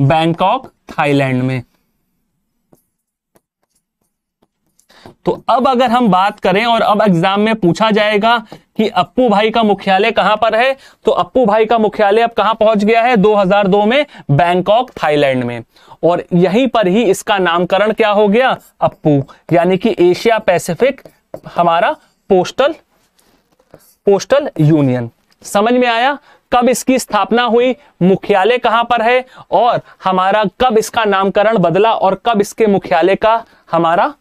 बैंकॉक थाईलैंड में तो अब अगर हम बात करें और अब एग्जाम में पूछा जाएगा कि अप्पू भाई का मुख्यालय कहां पर है तो अप्पू भाई का मुख्यालय अब कहां पहुंच गया है 2002 में बैंकॉक थाईलैंड में और यहीं पर ही इसका नामकरण क्या हो गया अप्पू यानी कि एशिया पैसिफिक हमारा पोस्टल पोस्टल यूनियन समझ में आया कब इसकी स्थापना हुई मुख्यालय कहां पर है और हमारा कब इसका नामकरण बदला और कब इसके मुख्यालय का हमारा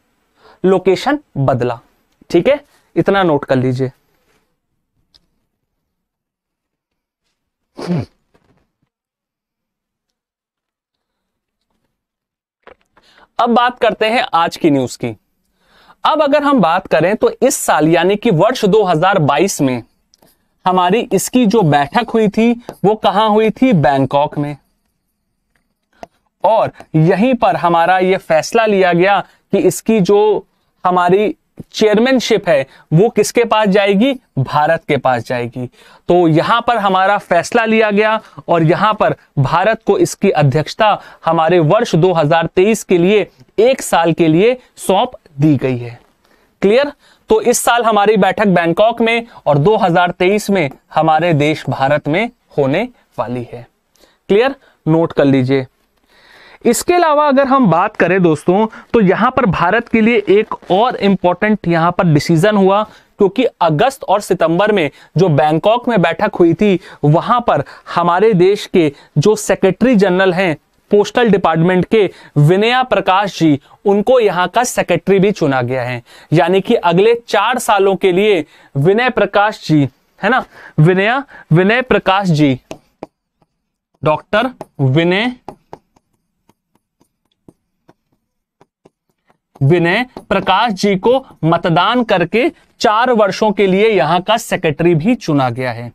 लोकेशन बदला ठीक है इतना नोट कर लीजिए अब बात करते हैं आज की न्यूज की अब अगर हम बात करें तो इस साल यानी कि वर्ष 2022 में हमारी इसकी जो बैठक हुई थी वो कहां हुई थी बैंकॉक में और यहीं पर हमारा ये फैसला लिया गया कि इसकी जो हमारी चेयरमैनशिप है वो किसके पास जाएगी भारत के पास जाएगी तो यहां पर हमारा फैसला लिया गया और यहां पर भारत को इसकी अध्यक्षता हमारे वर्ष 2023 के लिए एक साल के लिए सौंप दी गई है क्लियर तो इस साल हमारी बैठक बैंकॉक में और 2023 में हमारे देश भारत में होने वाली है क्लियर नोट कर लीजिए इसके अलावा अगर हम बात करें दोस्तों तो यहां पर भारत के लिए एक और इंपॉर्टेंट यहां पर डिसीजन हुआ क्योंकि अगस्त और सितंबर में जो बैंकॉक में बैठक हुई थी वहां पर हमारे देश के जो सेक्रेटरी जनरल हैं पोस्टल डिपार्टमेंट के विनया प्रकाश जी उनको यहाँ का सेक्रेटरी भी चुना गया है यानी कि अगले चार सालों के लिए विनय प्रकाश जी है ना विनया विनय प्रकाश जी डॉक्टर विनय विनय प्रकाश जी को मतदान करके चार वर्षों के लिए यहां का सेक्रेटरी भी चुना गया है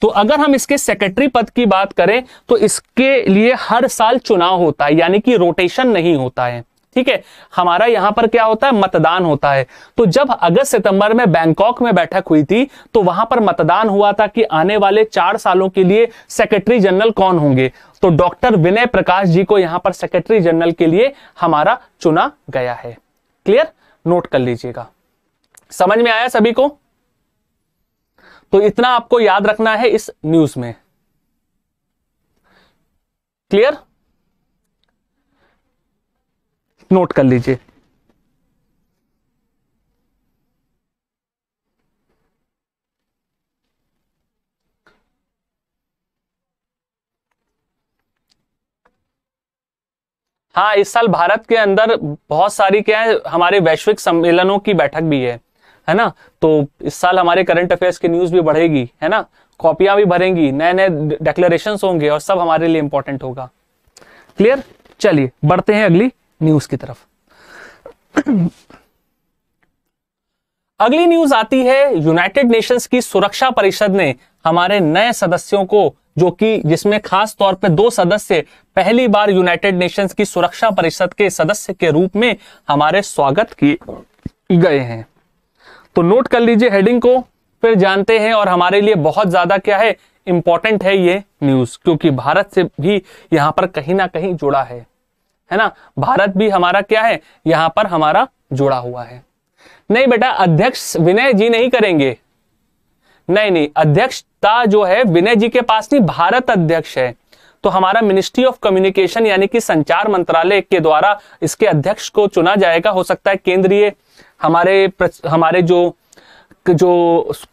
तो अगर हम इसके सेक्रेटरी पद की बात करें तो इसके लिए हर साल चुनाव होता है यानी कि रोटेशन नहीं होता है ठीक है हमारा यहां पर क्या होता है मतदान होता है तो जब अगस्त सितंबर में बैंकॉक में बैठक हुई थी तो वहां पर मतदान हुआ था कि आने वाले चार सालों के लिए सेक्रेटरी जनरल कौन होंगे तो डॉक्टर विनय प्रकाश जी को यहां पर सेक्रेटरी जनरल के लिए हमारा चुना गया है क्लियर नोट कर लीजिएगा समझ में आया सभी को तो इतना आपको याद रखना है इस न्यूज में क्लियर नोट कर लीजिए हाँ इस साल भारत के अंदर बहुत सारी क्या है हमारे वैश्विक सम्मेलनों की बैठक भी है है ना तो इस साल हमारे करंट अफेयर्स की न्यूज भी बढ़ेगी है ना कॉपियां भी भरेंगी नए नए डेक्लेरेशन होंगे और सब हमारे लिए इंपॉर्टेंट होगा क्लियर चलिए बढ़ते हैं अगली न्यूज की तरफ अगली न्यूज आती है यूनाइटेड नेशंस की सुरक्षा परिषद ने हमारे नए सदस्यों को जो कि जिसमें खास तौर पे दो सदस्य पहली बार यूनाइटेड नेशंस की सुरक्षा परिषद के सदस्य के रूप में हमारे स्वागत किए गए हैं तो नोट कर लीजिए हेडिंग को फिर जानते हैं और हमारे लिए बहुत ज्यादा क्या है इंपॉर्टेंट है ये न्यूज क्योंकि भारत से भी यहां पर कहीं ना कहीं जुड़ा है है ना भारत भी हमारा क्या है यहां पर हमारा जुड़ा हुआ है नहीं बेटा अध्यक्ष विनय जी नहीं करेंगे नहीं नहीं अध्यक्षता जो है विनय जी के पास नहीं भारत अध्यक्ष है तो हमारा मिनिस्ट्री ऑफ कम्युनिकेशन यानी कि संचार मंत्रालय के द्वारा इसके अध्यक्ष को चुना जाएगा हो सकता है केंद्रीय हमारे हमारे जो जो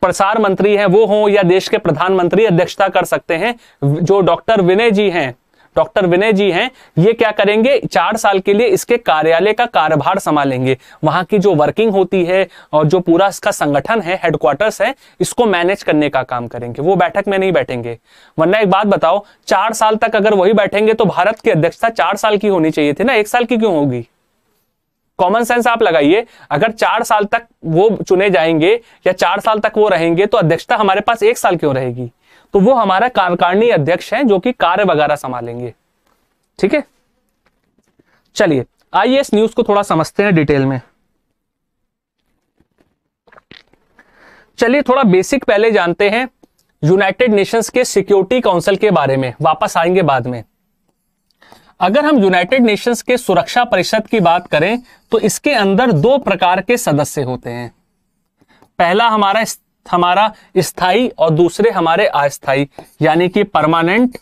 प्रसार मंत्री हैं वो हों या देश के प्रधानमंत्री अध्यक्षता कर सकते हैं जो डॉक्टर विनय जी हैं डॉक्टर विनय जी हैं ये क्या करेंगे चार साल के लिए इसके कार्यालय का कार्यभार संभालेंगे वहां की जो वर्किंग होती है और जो पूरा इसका संगठन है हेडक्वार्टर्स है इसको मैनेज करने का काम करेंगे वो बैठक में नहीं बैठेंगे वरना एक बात बताओ चार साल तक अगर वही बैठेंगे तो भारत की अध्यक्षता चार साल की होनी चाहिए थी ना एक साल की क्यों होगी कॉमन सेंस आप लगाइए अगर चार साल तक वो चुने जाएंगे या चार साल तक वो रहेंगे तो अध्यक्षता हमारे पास एक साल क्यों रहेगी तो वो हमारा कार्यकारिणी अध्यक्ष हैं जो कि कार्य वगैरह संभालेंगे ठीक है चलिए आइए इस न्यूज को थोड़ा समझते हैं डिटेल में चलिए थोड़ा बेसिक पहले जानते हैं यूनाइटेड नेशंस के सिक्योरिटी काउंसिल के बारे में वापस आएंगे बाद में अगर हम यूनाइटेड नेशंस के सुरक्षा परिषद की बात करें तो इसके अंदर दो प्रकार के सदस्य होते हैं पहला हमारा हमारा स्थाई और दूसरे हमारे अस्थाई यानी कि परमानेंट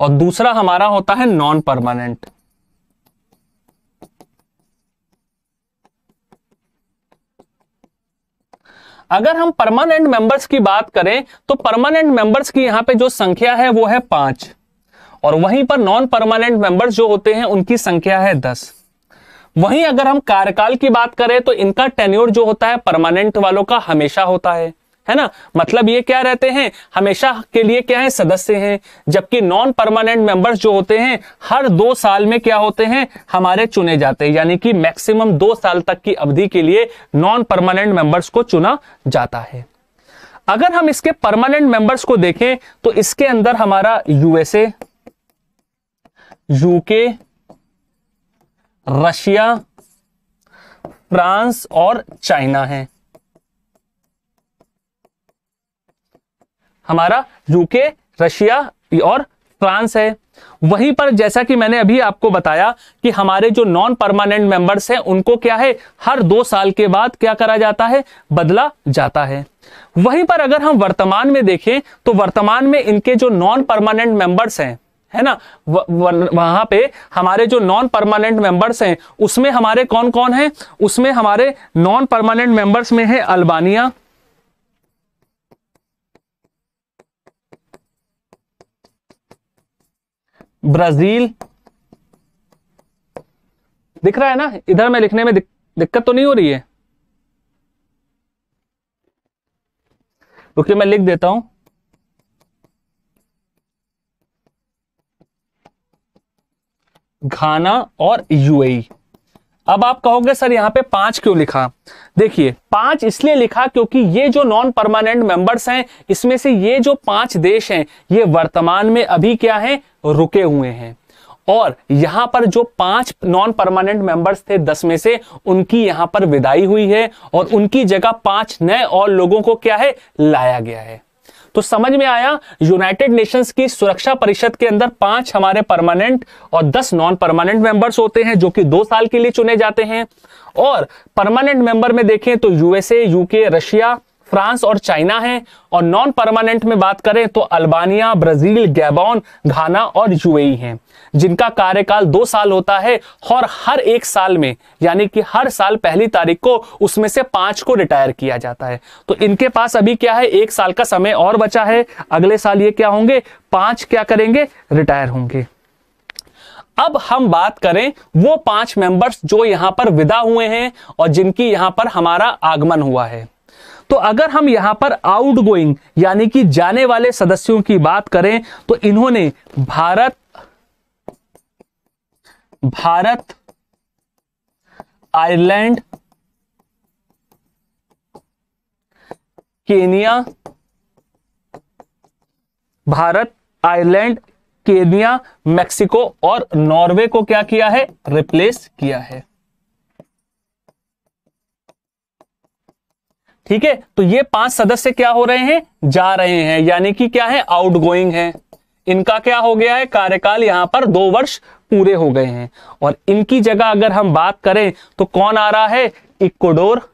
और दूसरा हमारा होता है नॉन परमानेंट अगर हम परमानेंट मेंबर्स की बात करें तो परमानेंट मेंबर्स की यहां पे जो संख्या है वो है पांच और वहीं पर नॉन परमानेंट मेंबर्स जो होते हैं उनकी संख्या है दस वहीं अगर हम कार्यकाल की बात करें तो इनका टेन्योर जो होता है परमानेंट वालों का हमेशा होता है है ना मतलब ये क्या रहते हैं हमेशा के लिए क्या है सदस्य हैं जबकि नॉन परमानेंट मेंबर्स जो होते हैं हर दो साल में क्या होते हैं हमारे चुने जाते हैं यानी कि मैक्सिमम दो साल तक की अवधि के लिए नॉन परमानेंट मेंबर्स को चुना जाता है अगर हम इसके परमानेंट मेंबर्स को देखें तो इसके अंदर हमारा यूएसए यूके रशिया फ्रांस और चाइना है हमारा यूके रशिया और फ्रांस है वहीं पर जैसा कि मैंने अभी आपको बताया कि हमारे जो नॉन परमानेंट मेंबर्स हैं उनको क्या है हर दो साल के बाद क्या करा जाता है बदला जाता है वहीं पर अगर हम वर्तमान में देखें तो वर्तमान में इनके जो नॉन परमानेंट मेंबर्स हैं है ना वहां पे हमारे जो नॉन परमानेंट मेंबर्स हैं उसमें हमारे कौन कौन हैं उसमें हमारे नॉन परमानेंट मेंबर्स में है अल्बानिया ब्राजील दिख रहा है ना इधर मैं लिखने में दिक, दिक्कत तो नहीं हो रही है रुकिए मैं लिख देता हूं घाना और यूएई अब आप कहोगे सर यहाँ पे पांच क्यों लिखा देखिए पांच इसलिए लिखा क्योंकि ये जो नॉन परमानेंट मेंबर्स हैं इसमें से ये जो पांच देश हैं ये वर्तमान में अभी क्या हैं रुके हुए हैं और यहां पर जो पांच नॉन परमानेंट मेंबर्स थे दस में से उनकी यहां पर विदाई हुई है और उनकी जगह पांच नए और लोगों को क्या है लाया गया है तो समझ में आया यूनाइटेड नेशंस की सुरक्षा परिषद के अंदर पांच हमारे परमानेंट और दस नॉन परमानेंट मेंबर्स होते हैं जो कि दो साल के लिए चुने जाते हैं और परमानेंट मेंबर में देखें तो यूएसए यूके रशिया फ्रांस और चाइना है और नॉन परमानेंट में बात करें तो अल्बानिया ब्राजील गैबॉन घाना और यूएई e हैं जिनका कार्यकाल दो साल होता है और हर एक साल में यानी कि हर साल पहली तारीख को उसमें से पांच को रिटायर किया जाता है तो इनके पास अभी क्या है एक साल का समय और बचा है अगले साल ये क्या होंगे पांच क्या करेंगे रिटायर होंगे अब हम बात करें वो पांच मेंबर्स जो यहां पर विदा हुए हैं और जिनकी यहां पर हमारा आगमन हुआ है तो अगर हम यहां पर आउट गोइंग यानी कि जाने वाले सदस्यों की बात करें तो इन्होंने Bharat Bharat Ireland Kenya Bharat Ireland Kenya Mexico और नॉर्वे को क्या किया है रिप्लेस किया है ठीक है तो ये पांच सदस्य क्या हो रहे हैं जा रहे हैं यानी कि क्या है आउट गोइंग है इनका क्या हो गया है कार्यकाल यहां पर दो वर्ष पूरे हो गए हैं और इनकी जगह अगर हम बात करें तो कौन आ रहा है Ecuador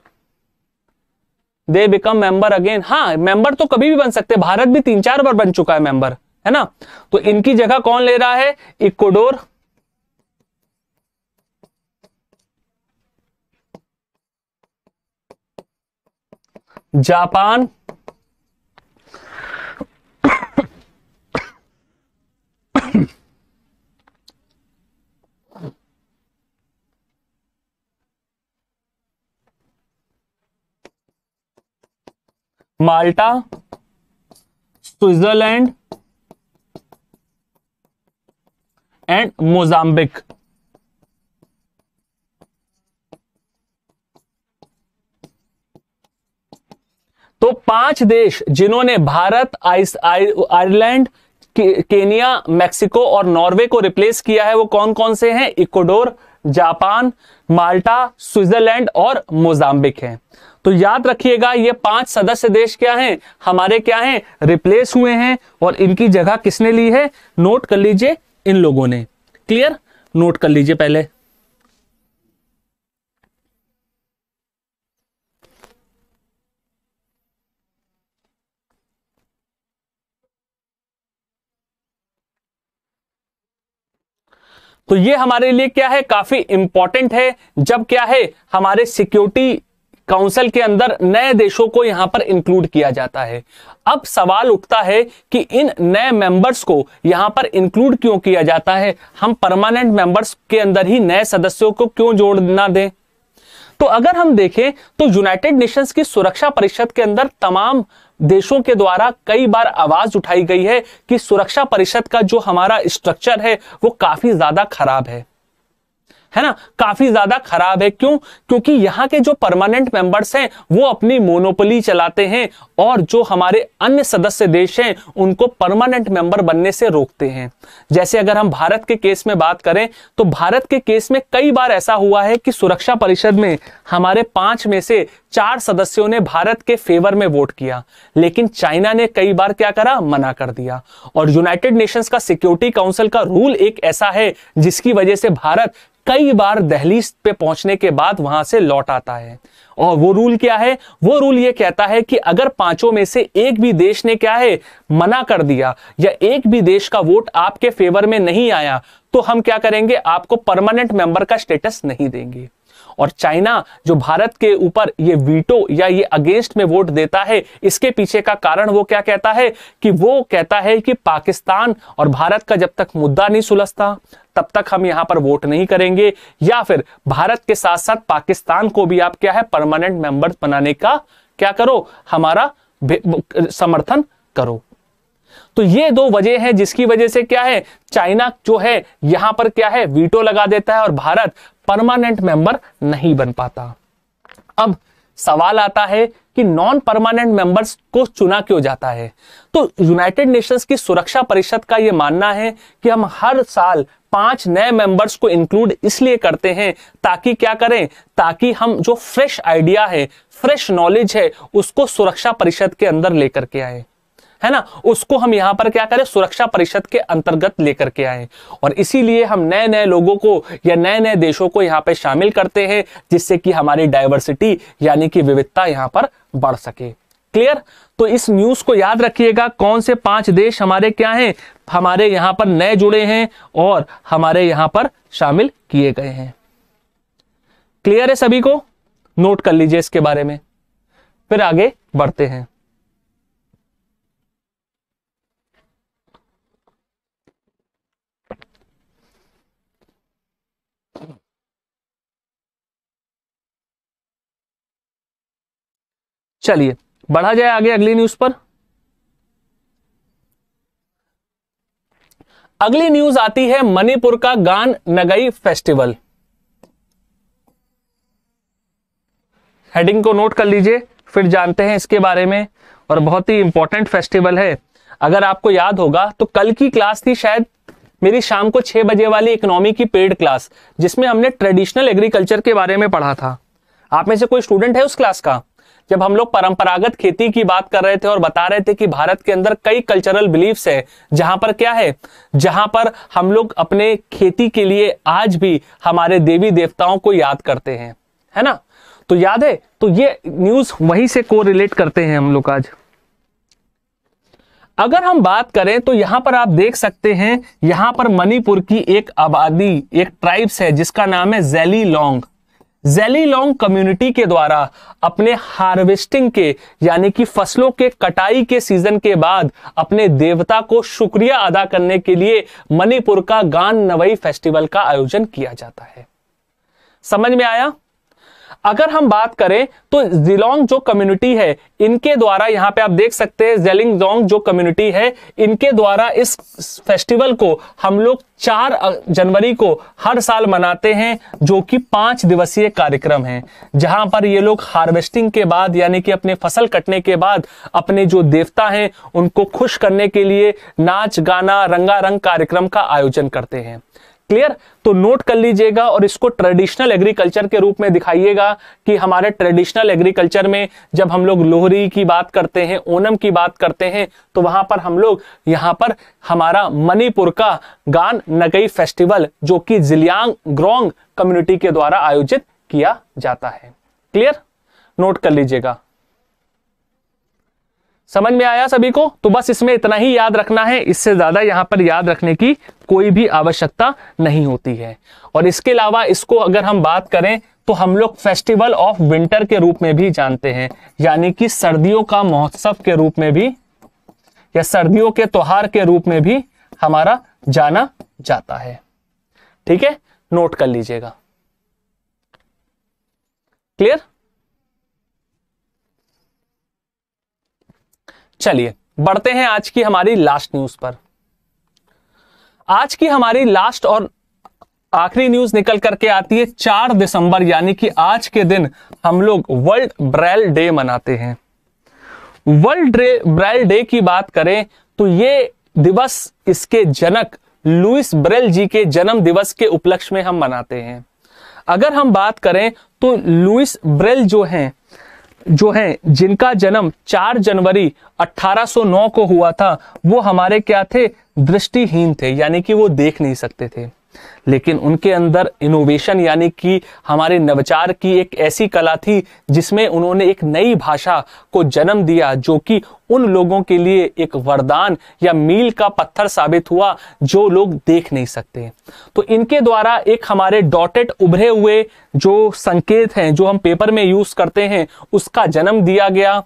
they become member again हाँ मेंबर तो कभी भी बन सकते भारत भी तीन चार बार बन चुका है मेंबर है ना तो इनकी जगह कौन ले रहा है Ecuador Japan Malta Switzerland and Mozambique तो पांच देश जिन्होंने भारत आयरलैंड केनिया मेक्सिको और नॉर्वे को रिप्लेस किया है वो कौन कौन से हैं इक्वाडोर जापान माल्टा स्विट्जरलैंड और मोजाम्बिक हैं तो याद रखिएगा ये पांच सदस्य देश क्या हैं हमारे क्या हैं रिप्लेस हुए हैं और इनकी जगह किसने ली है नोट कर लीजिए इन लोगों ने क्लियर नोट कर लीजिए पहले तो ये हमारे लिए क्या है काफी इंपॉर्टेंट है जब क्या है हमारे सिक्योरिटी काउंसिल के अंदर नए देशों को यहां पर इंक्लूड किया जाता है अब सवाल उठता है कि इन नए मेंबर्स को यहां पर इंक्लूड क्यों किया जाता है हम परमानेंट मेंबर्स के अंदर ही नए सदस्यों को क्यों जोड़ना दें तो अगर हम देखें तो यूनाइटेड नेशंस की सुरक्षा परिषद के अंदर तमाम देशों के द्वारा कई बार आवाज उठाई गई है कि सुरक्षा परिषद का जो हमारा स्ट्रक्चर है वो काफी ज्यादा खराब है है ना काफी ज्यादा खराब है क्यों क्योंकि यहाँ के जो परमानेंट मेंबर्स हैं वो अपनी मोनोपोली चलाते हैं और जो हमारे अन्य सदस्य देश हैं उनको परमानेंट मेंबर बनने से रोकते हैं जैसे अगर हम भारत के केस में बात करें तो भारत के केस में कई बार ऐसा हुआ है कि सुरक्षा परिषद में हमारे पांच में से चार सदस्यों ने भारत के फेवर में वोट किया लेकिन चाइना ने कई बार क्या करा मना कर दिया और यूनाइटेड नेशंस का सिक्योरिटी काउंसिल का रूल एक ऐसा है जिसकी वजह से भारत कई बार दहलीज पे पहुंचने के बाद वहां से लौट आता है और वो रूल क्या है वो रूल ये कहता है कि अगर पांचों में से एक भी देश ने क्या है मना कर दिया या एक भी देश का वोट आपके फेवर में नहीं आया तो हम क्या करेंगे आपको परमानेंट मेंबर का स्टेटस नहीं देंगे और चाइना जो भारत के ऊपर ये वीटो या ये अगेंस्ट में वोट देता है इसके पीछे का कारण वो क्या कहता है कि वो कहता है कि पाकिस्तान और भारत का जब तक मुद्दा नहीं सुलझता तब तक हम यहां पर वोट नहीं करेंगे या फिर भारत के साथ साथ पाकिस्तान को भी आप क्या है परमानेंट मेंबर बनाने का क्या करो हमारा समर्थन करो तो ये दो वजह है जिसकी वजह से क्या है चाइना जो है यहां पर क्या है वीटो लगा देता है और भारत परमानेंट मेंबर नहीं बन पाता अब सवाल आता है कि नॉन परमानेंट मेंबर्स को चुना क्यों जाता है तो यूनाइटेड नेशंस की सुरक्षा परिषद का यह मानना है कि हम हर साल पांच नए मेंबर्स को इंक्लूड इसलिए करते हैं ताकि क्या करें ताकि हम जो फ्रेश आइडिया है फ्रेश नॉलेज है उसको सुरक्षा परिषद के अंदर लेकर के आए है ना उसको हम यहां पर क्या करें सुरक्षा परिषद के अंतर्गत लेकर के आए और इसीलिए हम नए नए लोगों को या नए नए देशों को यहां पर शामिल करते हैं जिससे कि हमारी डायवर्सिटी यानी कि विविधता यहां पर बढ़ सके क्लियर तो इस न्यूज को याद रखिएगा कौन से पांच देश हमारे क्या हैं हमारे यहां पर नए जुड़े हैं और हमारे यहां पर शामिल किए गए हैं क्लियर है सभी को नोट कर लीजिए इसके बारे में फिर आगे बढ़ते हैं चलिए बढ़ा जाए आगे अगली न्यूज पर अगली न्यूज आती है मणिपुर का गान नगई फेस्टिवल हेडिंग को नोट कर लीजिए फिर जानते हैं इसके बारे में और बहुत ही इंपॉर्टेंट फेस्टिवल है अगर आपको याद होगा तो कल की क्लास थी शायद मेरी शाम को छह बजे वाली इकोनॉमी की पेड क्लास जिसमें हमने ट्रेडिशनल एग्रीकल्चर के बारे में पढ़ा था आप में से कोई स्टूडेंट है उस क्लास का जब हम लोग परंपरागत खेती की बात कर रहे थे और बता रहे थे कि भारत के अंदर कई कल्चरल बिलीफ्स है जहां पर क्या है जहां पर हम लोग अपने खेती के लिए आज भी हमारे देवी देवताओं को याद करते हैं है ना तो याद है तो ये न्यूज वहीं से को रिलेट करते हैं हम लोग आज अगर हम बात करें तो यहां पर आप देख सकते हैं यहां पर मणिपुर की एक आबादी एक ट्राइब्स है जिसका नाम है Zeliangrong Zeliangrong community के द्वारा अपने हार्वेस्टिंग के यानी कि फसलों के कटाई के सीजन के बाद अपने देवता को शुक्रिया अदा करने के लिए मणिपुर का गान नवई फेस्टिवल का आयोजन किया जाता है समझ में आया अगर हम बात करें तो जिलोंग जो कम्युनिटी है इनके द्वारा यहाँ पे आप देख सकते हैं जेलिंग जोंग जो कम्युनिटी है इनके द्वारा इस फेस्टिवल को हम लोग चार जनवरी को हर साल मनाते हैं जो कि पांच दिवसीय कार्यक्रम है जहां पर ये लोग हार्वेस्टिंग के बाद यानी कि अपने फसल कटने के बाद अपने जो देवता हैं उनको खुश करने के लिए नाच गाना रंगारंग कार्यक्रम का आयोजन करते हैं क्लियर तो नोट कर लीजिएगा और इसको ट्रेडिशनल एग्रीकल्चर के रूप में दिखाइएगा कि हमारे ट्रेडिशनल एग्रीकल्चर में जब हम लोग लोहरी की बात करते हैं ओनम की बात करते हैं तो वहां पर हम लोग यहाँ पर हमारा मणिपुर का गान नगई फेस्टिवल जो कि जिलियांग ग्रोंग कम्युनिटी के द्वारा आयोजित किया जाता है क्लियर नोट कर लीजिएगा समझ में आया सभी को तो बस इसमें इतना ही याद रखना है इससे ज्यादा यहां पर याद रखने की कोई भी आवश्यकता नहीं होती है और इसके अलावा इसको अगर हम बात करें तो हम लोग फेस्टिवल ऑफ विंटर के रूप में भी जानते हैं यानी कि सर्दियों का महोत्सव के रूप में भी या सर्दियों के त्योहार के रूप में भी हमारा जाना जाता है ठीक है नोट कर लीजिएगा क्लियर चलिए बढ़ते हैं आज की हमारी लास्ट न्यूज पर आज की हमारी लास्ट और आखिरी न्यूज निकल करके आती है चार दिसंबर यानी कि आज के दिन हम लोग वर्ल्ड ब्रेल डे मनाते हैं वर्ल्ड ब्रेल डे की बात करें तो ये दिवस इसके जनक लुइस ब्रेल जी के जन्म दिवस के उपलक्ष्य में हम मनाते हैं अगर हम बात करें तो लुइस ब्रेल जो हैं जो हैं जिनका जन्म 4 जनवरी 1809 को हुआ था वो हमारे क्या थे दृष्टिहीन थे यानी कि वो देख नहीं सकते थे लेकिन उनके अंदर इनोवेशन यानी कि हमारे नवचार की एक ऐसी कला थी जिसमें उन्होंने एक नई भाषा को जन्म दिया जो कि उन लोगों के लिए एक वरदान या मील का पत्थर साबित हुआ जो लोग देख नहीं सकते तो इनके द्वारा एक हमारे डॉटेड उभरे हुए जो संकेत हैं जो हम पेपर में यूज करते हैं उसका जन्म दिया गया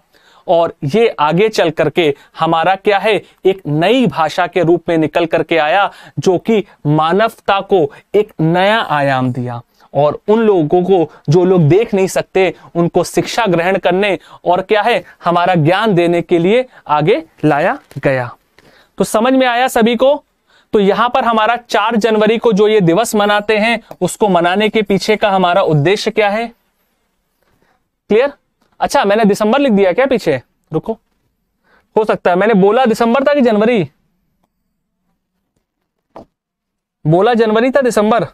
और ये आगे चल करके हमारा क्या है एक नई भाषा के रूप में निकल करके आया जो कि मानवता को एक नया आयाम दिया और उन लोगों को जो लोग देख नहीं सकते उनको शिक्षा ग्रहण करने और क्या है हमारा ज्ञान देने के लिए आगे लाया गया तो समझ में आया सभी को तो यहां पर हमारा 4 जनवरी को जो ये दिवस मनाते हैं उसको मनाने के पीछे का हमारा उद्देश्य क्या है क्लियर अच्छा मैंने दिसंबर लिख दिया क्या पीछे रुको हो सकता है मैंने बोला दिसंबर था कि जनवरी बोला जनवरी था दिसंबर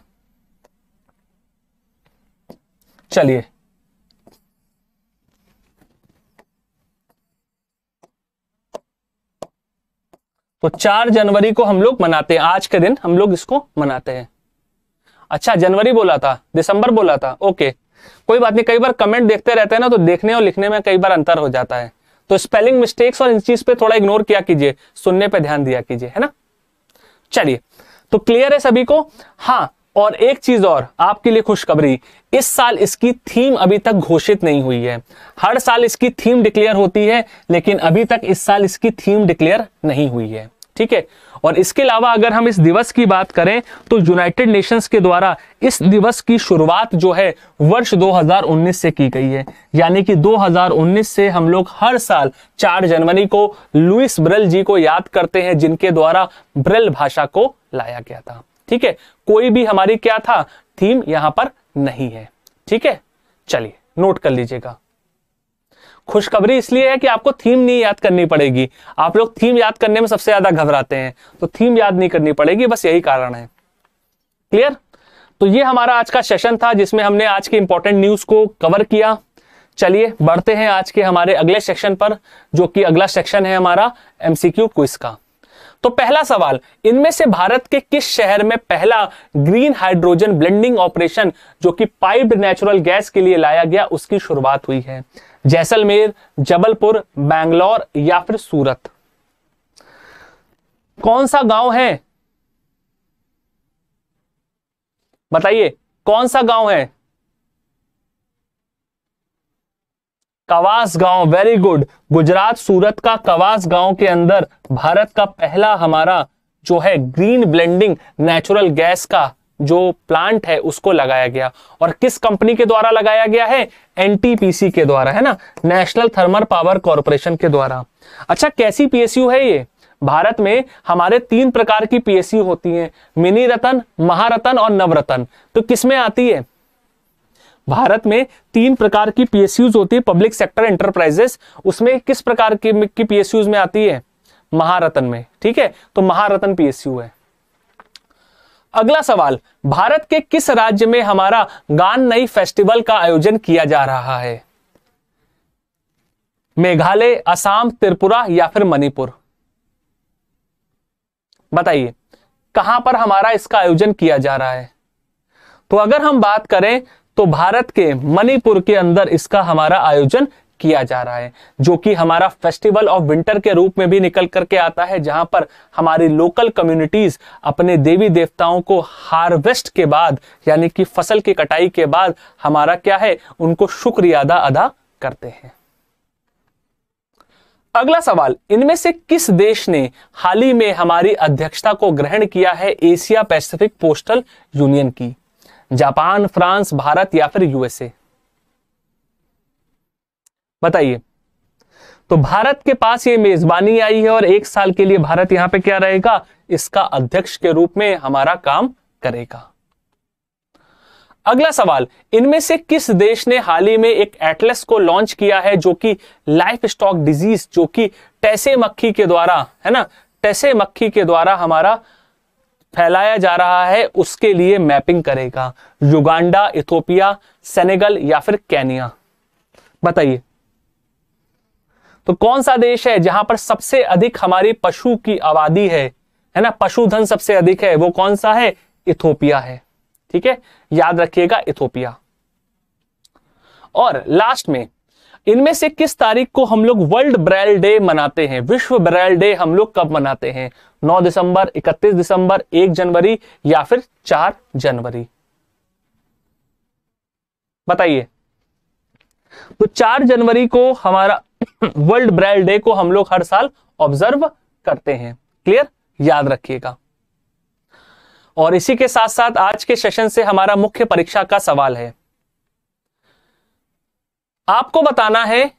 चलिए तो चार जनवरी को हम लोग मनाते हैं आज के दिन हम लोग इसको मनाते हैं अच्छा जनवरी बोला था दिसंबर बोला था ओके कोई बात नहीं कई बार कमेंट देखते रहते हैं ना तो देखने और लिखने में कई बार अंतर हो जाता है तो स्पेलिंग मिस्टेक्स और इन चीज पे थोड़ा इग्नोर किया कीजिए सुनने पे ध्यान दिया कीजिए है ना चलिए तो क्लियर है सभी को हाँ और एक चीज और आपके लिए खुशखबरी इस साल इसकी थीम अभी तक घोषित नहीं हुई है हर साल इसकी थीम डिक्लेयर होती है लेकिन अभी तक इस साल इसकी थीम डिक्लेयर नहीं हुई है ठीक है और इसके अलावा अगर हम इस दिवस की बात करें तो यूनाइटेड नेशंस के द्वारा इस दिवस की शुरुआत जो है वर्ष 2019 से की गई है यानी कि 2019 से हम लोग हर साल 4 जनवरी को लुइस ब्रल जी को याद करते हैं जिनके द्वारा ब्रल भाषा को लाया गया था ठीक है कोई भी हमारी क्या था थीम यहां पर नहीं है ठीक है चलिए नोट कर लीजिएगा खुशखबरी इसलिए है कि आपको थीम नहीं याद करनी पड़ेगी आप लोग थीम याद करने में सबसे ज्यादा घबराते हैं तो थीम याद नहीं करनी पड़ेगी बस यही कारण है क्लियर तो ये हमारा आज का सेशन था जिसमें हमने आज की इंपॉर्टेंट न्यूज को कवर किया चलिए बढ़ते हैं आज के हमारे अगले सेक्शन पर जो कि अगला सेक्शन है हमारा एमसीक्यू क्विज का तो पहला सवाल इनमें से भारत के किस शहर में पहला ग्रीन हाइड्रोजन ब्लेंडिंग ऑपरेशन जो कि पाइप्ड नेचुरल गैस के लिए लाया गया उसकी शुरुआत हुई है जैसलमेर जबलपुर बैंगलोर या फिर सूरत कौन सा गांव है बताइए कौन सा गांव है कवास गांव वेरी गुड गुजरात सूरत का कवास गांव के अंदर भारत का पहला हमारा जो है ग्रीन ब्लेंडिंग नेचुरल गैस का जो प्लांट है उसको लगाया गया और किस कंपनी के द्वारा लगाया गया है एनटीपीसी के द्वारा है ना नेशनल थर्मल पावर कॉरपोरेशन के द्वारा अच्छा कैसी पीएसयू है ये भारत में हमारे तीन प्रकार की पीएसयू होती हैं मिनी रतन महारतन और नवरतन तो किसमें आती है भारत में तीन प्रकार की पीएसयूज होती है पब्लिक सेक्टर एंटरप्राइजेस उसमें किस प्रकार की, की पीएसयूज में आती है महारतन में ठीक है तो महारतन पीएसयू है अगला सवाल भारत के किस राज्य में हमारा गान नई फेस्टिवल का आयोजन किया जा रहा है मेघालय असम त्रिपुरा या फिर मणिपुर बताइए कहां पर हमारा इसका आयोजन किया जा रहा है तो अगर हम बात करें तो भारत के मणिपुर के अंदर इसका हमारा आयोजन किया जा रहा है जो कि हमारा फेस्टिवल ऑफ विंटर के रूप में भी निकल करके आता है जहां पर हमारी लोकल कम्युनिटीज अपने देवी देवताओं को हार्वेस्ट के बाद यानी कि फसल की कटाई के बाद हमारा क्या है उनको शुक्रिया अदा अदा करते हैं अगला सवाल इनमें से किस देश ने हाल ही में हमारी अध्यक्षता को ग्रहण किया है एशिया पैसिफिक पोस्टल यूनियन की जापान फ्रांस भारत या फिर यूएसए बताइए तो भारत के पास ये मेजबानी आई है और एक साल के लिए भारत यहां पे क्या रहेगा इसका अध्यक्ष के रूप में हमारा काम करेगा अगला सवाल इनमें से किस देश ने हाल ही में एक एटलस को लॉन्च किया है जो कि लाइफ स्टॉक डिजीज जो कि टैसे मक्खी के द्वारा है ना टैसे मक्खी के द्वारा हमारा फैलाया जा रहा है उसके लिए मैपिंग करेगा युगांडा इथोपिया सेनेगल या फिर कैनिया बताइए तो कौन सा देश है जहां पर सबसे अधिक हमारी पशु की आबादी है है ना पशुधन सबसे अधिक है वो कौन सा है इथोपिया है ठीक है याद रखिएगा इथोपिया और लास्ट में इनमें से किस तारीख को हम लोग वर्ल्ड ब्रेल डे मनाते हैं विश्व ब्रेल डे हम लोग कब मनाते हैं 9 दिसंबर 31 दिसंबर 1 जनवरी या फिर 4 जनवरी बताइए तो 4 जनवरी को हमारा वर्ल्ड ब्रेल डे को हम लोग हर साल ऑब्जर्व करते हैं क्लियर याद रखिएगा और इसी के साथ साथ आज के सेशन से हमारा मुख्य परीक्षा का सवाल है आपको बताना है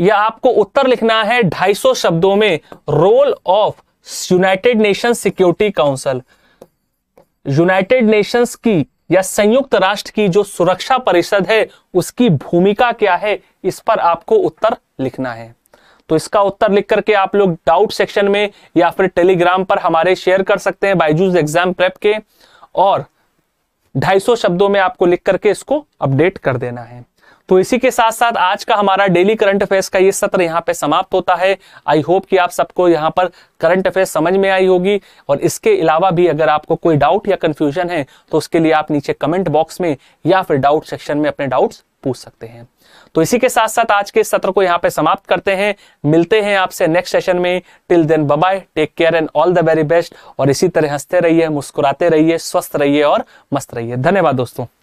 या आपको उत्तर लिखना है 250 शब्दों में role of United Nation Security Council United Nations की या संयुक्त राष्ट्र की जो सुरक्षा परिषद है उसकी भूमिका क्या है इस पर आपको उत्तर लिखना है तो इसका उत्तर लिख करके आप लोग डाउट सेक्शन में या फिर टेलीग्राम पर हमारे शेयर कर सकते हैं बाइजूज एग्जाम प्रेप के और 250 शब्दों में आपको लिख करके इसको अपडेट कर देना है तो इसी के साथ साथ आज का हमारा डेली करंट अफेयर्स का ये सत्र यहाँ पे समाप्त होता है आई होप कि आप सबको यहाँ पर करंट अफेयर्स समझ में आई होगी और इसके अलावा भी अगर आपको कोई डाउट या कंफ्यूजन है तो उसके लिए आप नीचे कमेंट बॉक्स में या फिर डाउट सेक्शन में अपने डाउट्स पूछ सकते हैं तो इसी के साथ साथ आज के सत्र को यहाँ पे समाप्त करते हैं मिलते हैं आपसे नेक्स्ट सेशन में till then bye take care and all the very best और इसी तरह हंसते रहिए मुस्कुराते रहिए स्वस्थ रहिए और मस्त रहिए धन्यवाद दोस्तों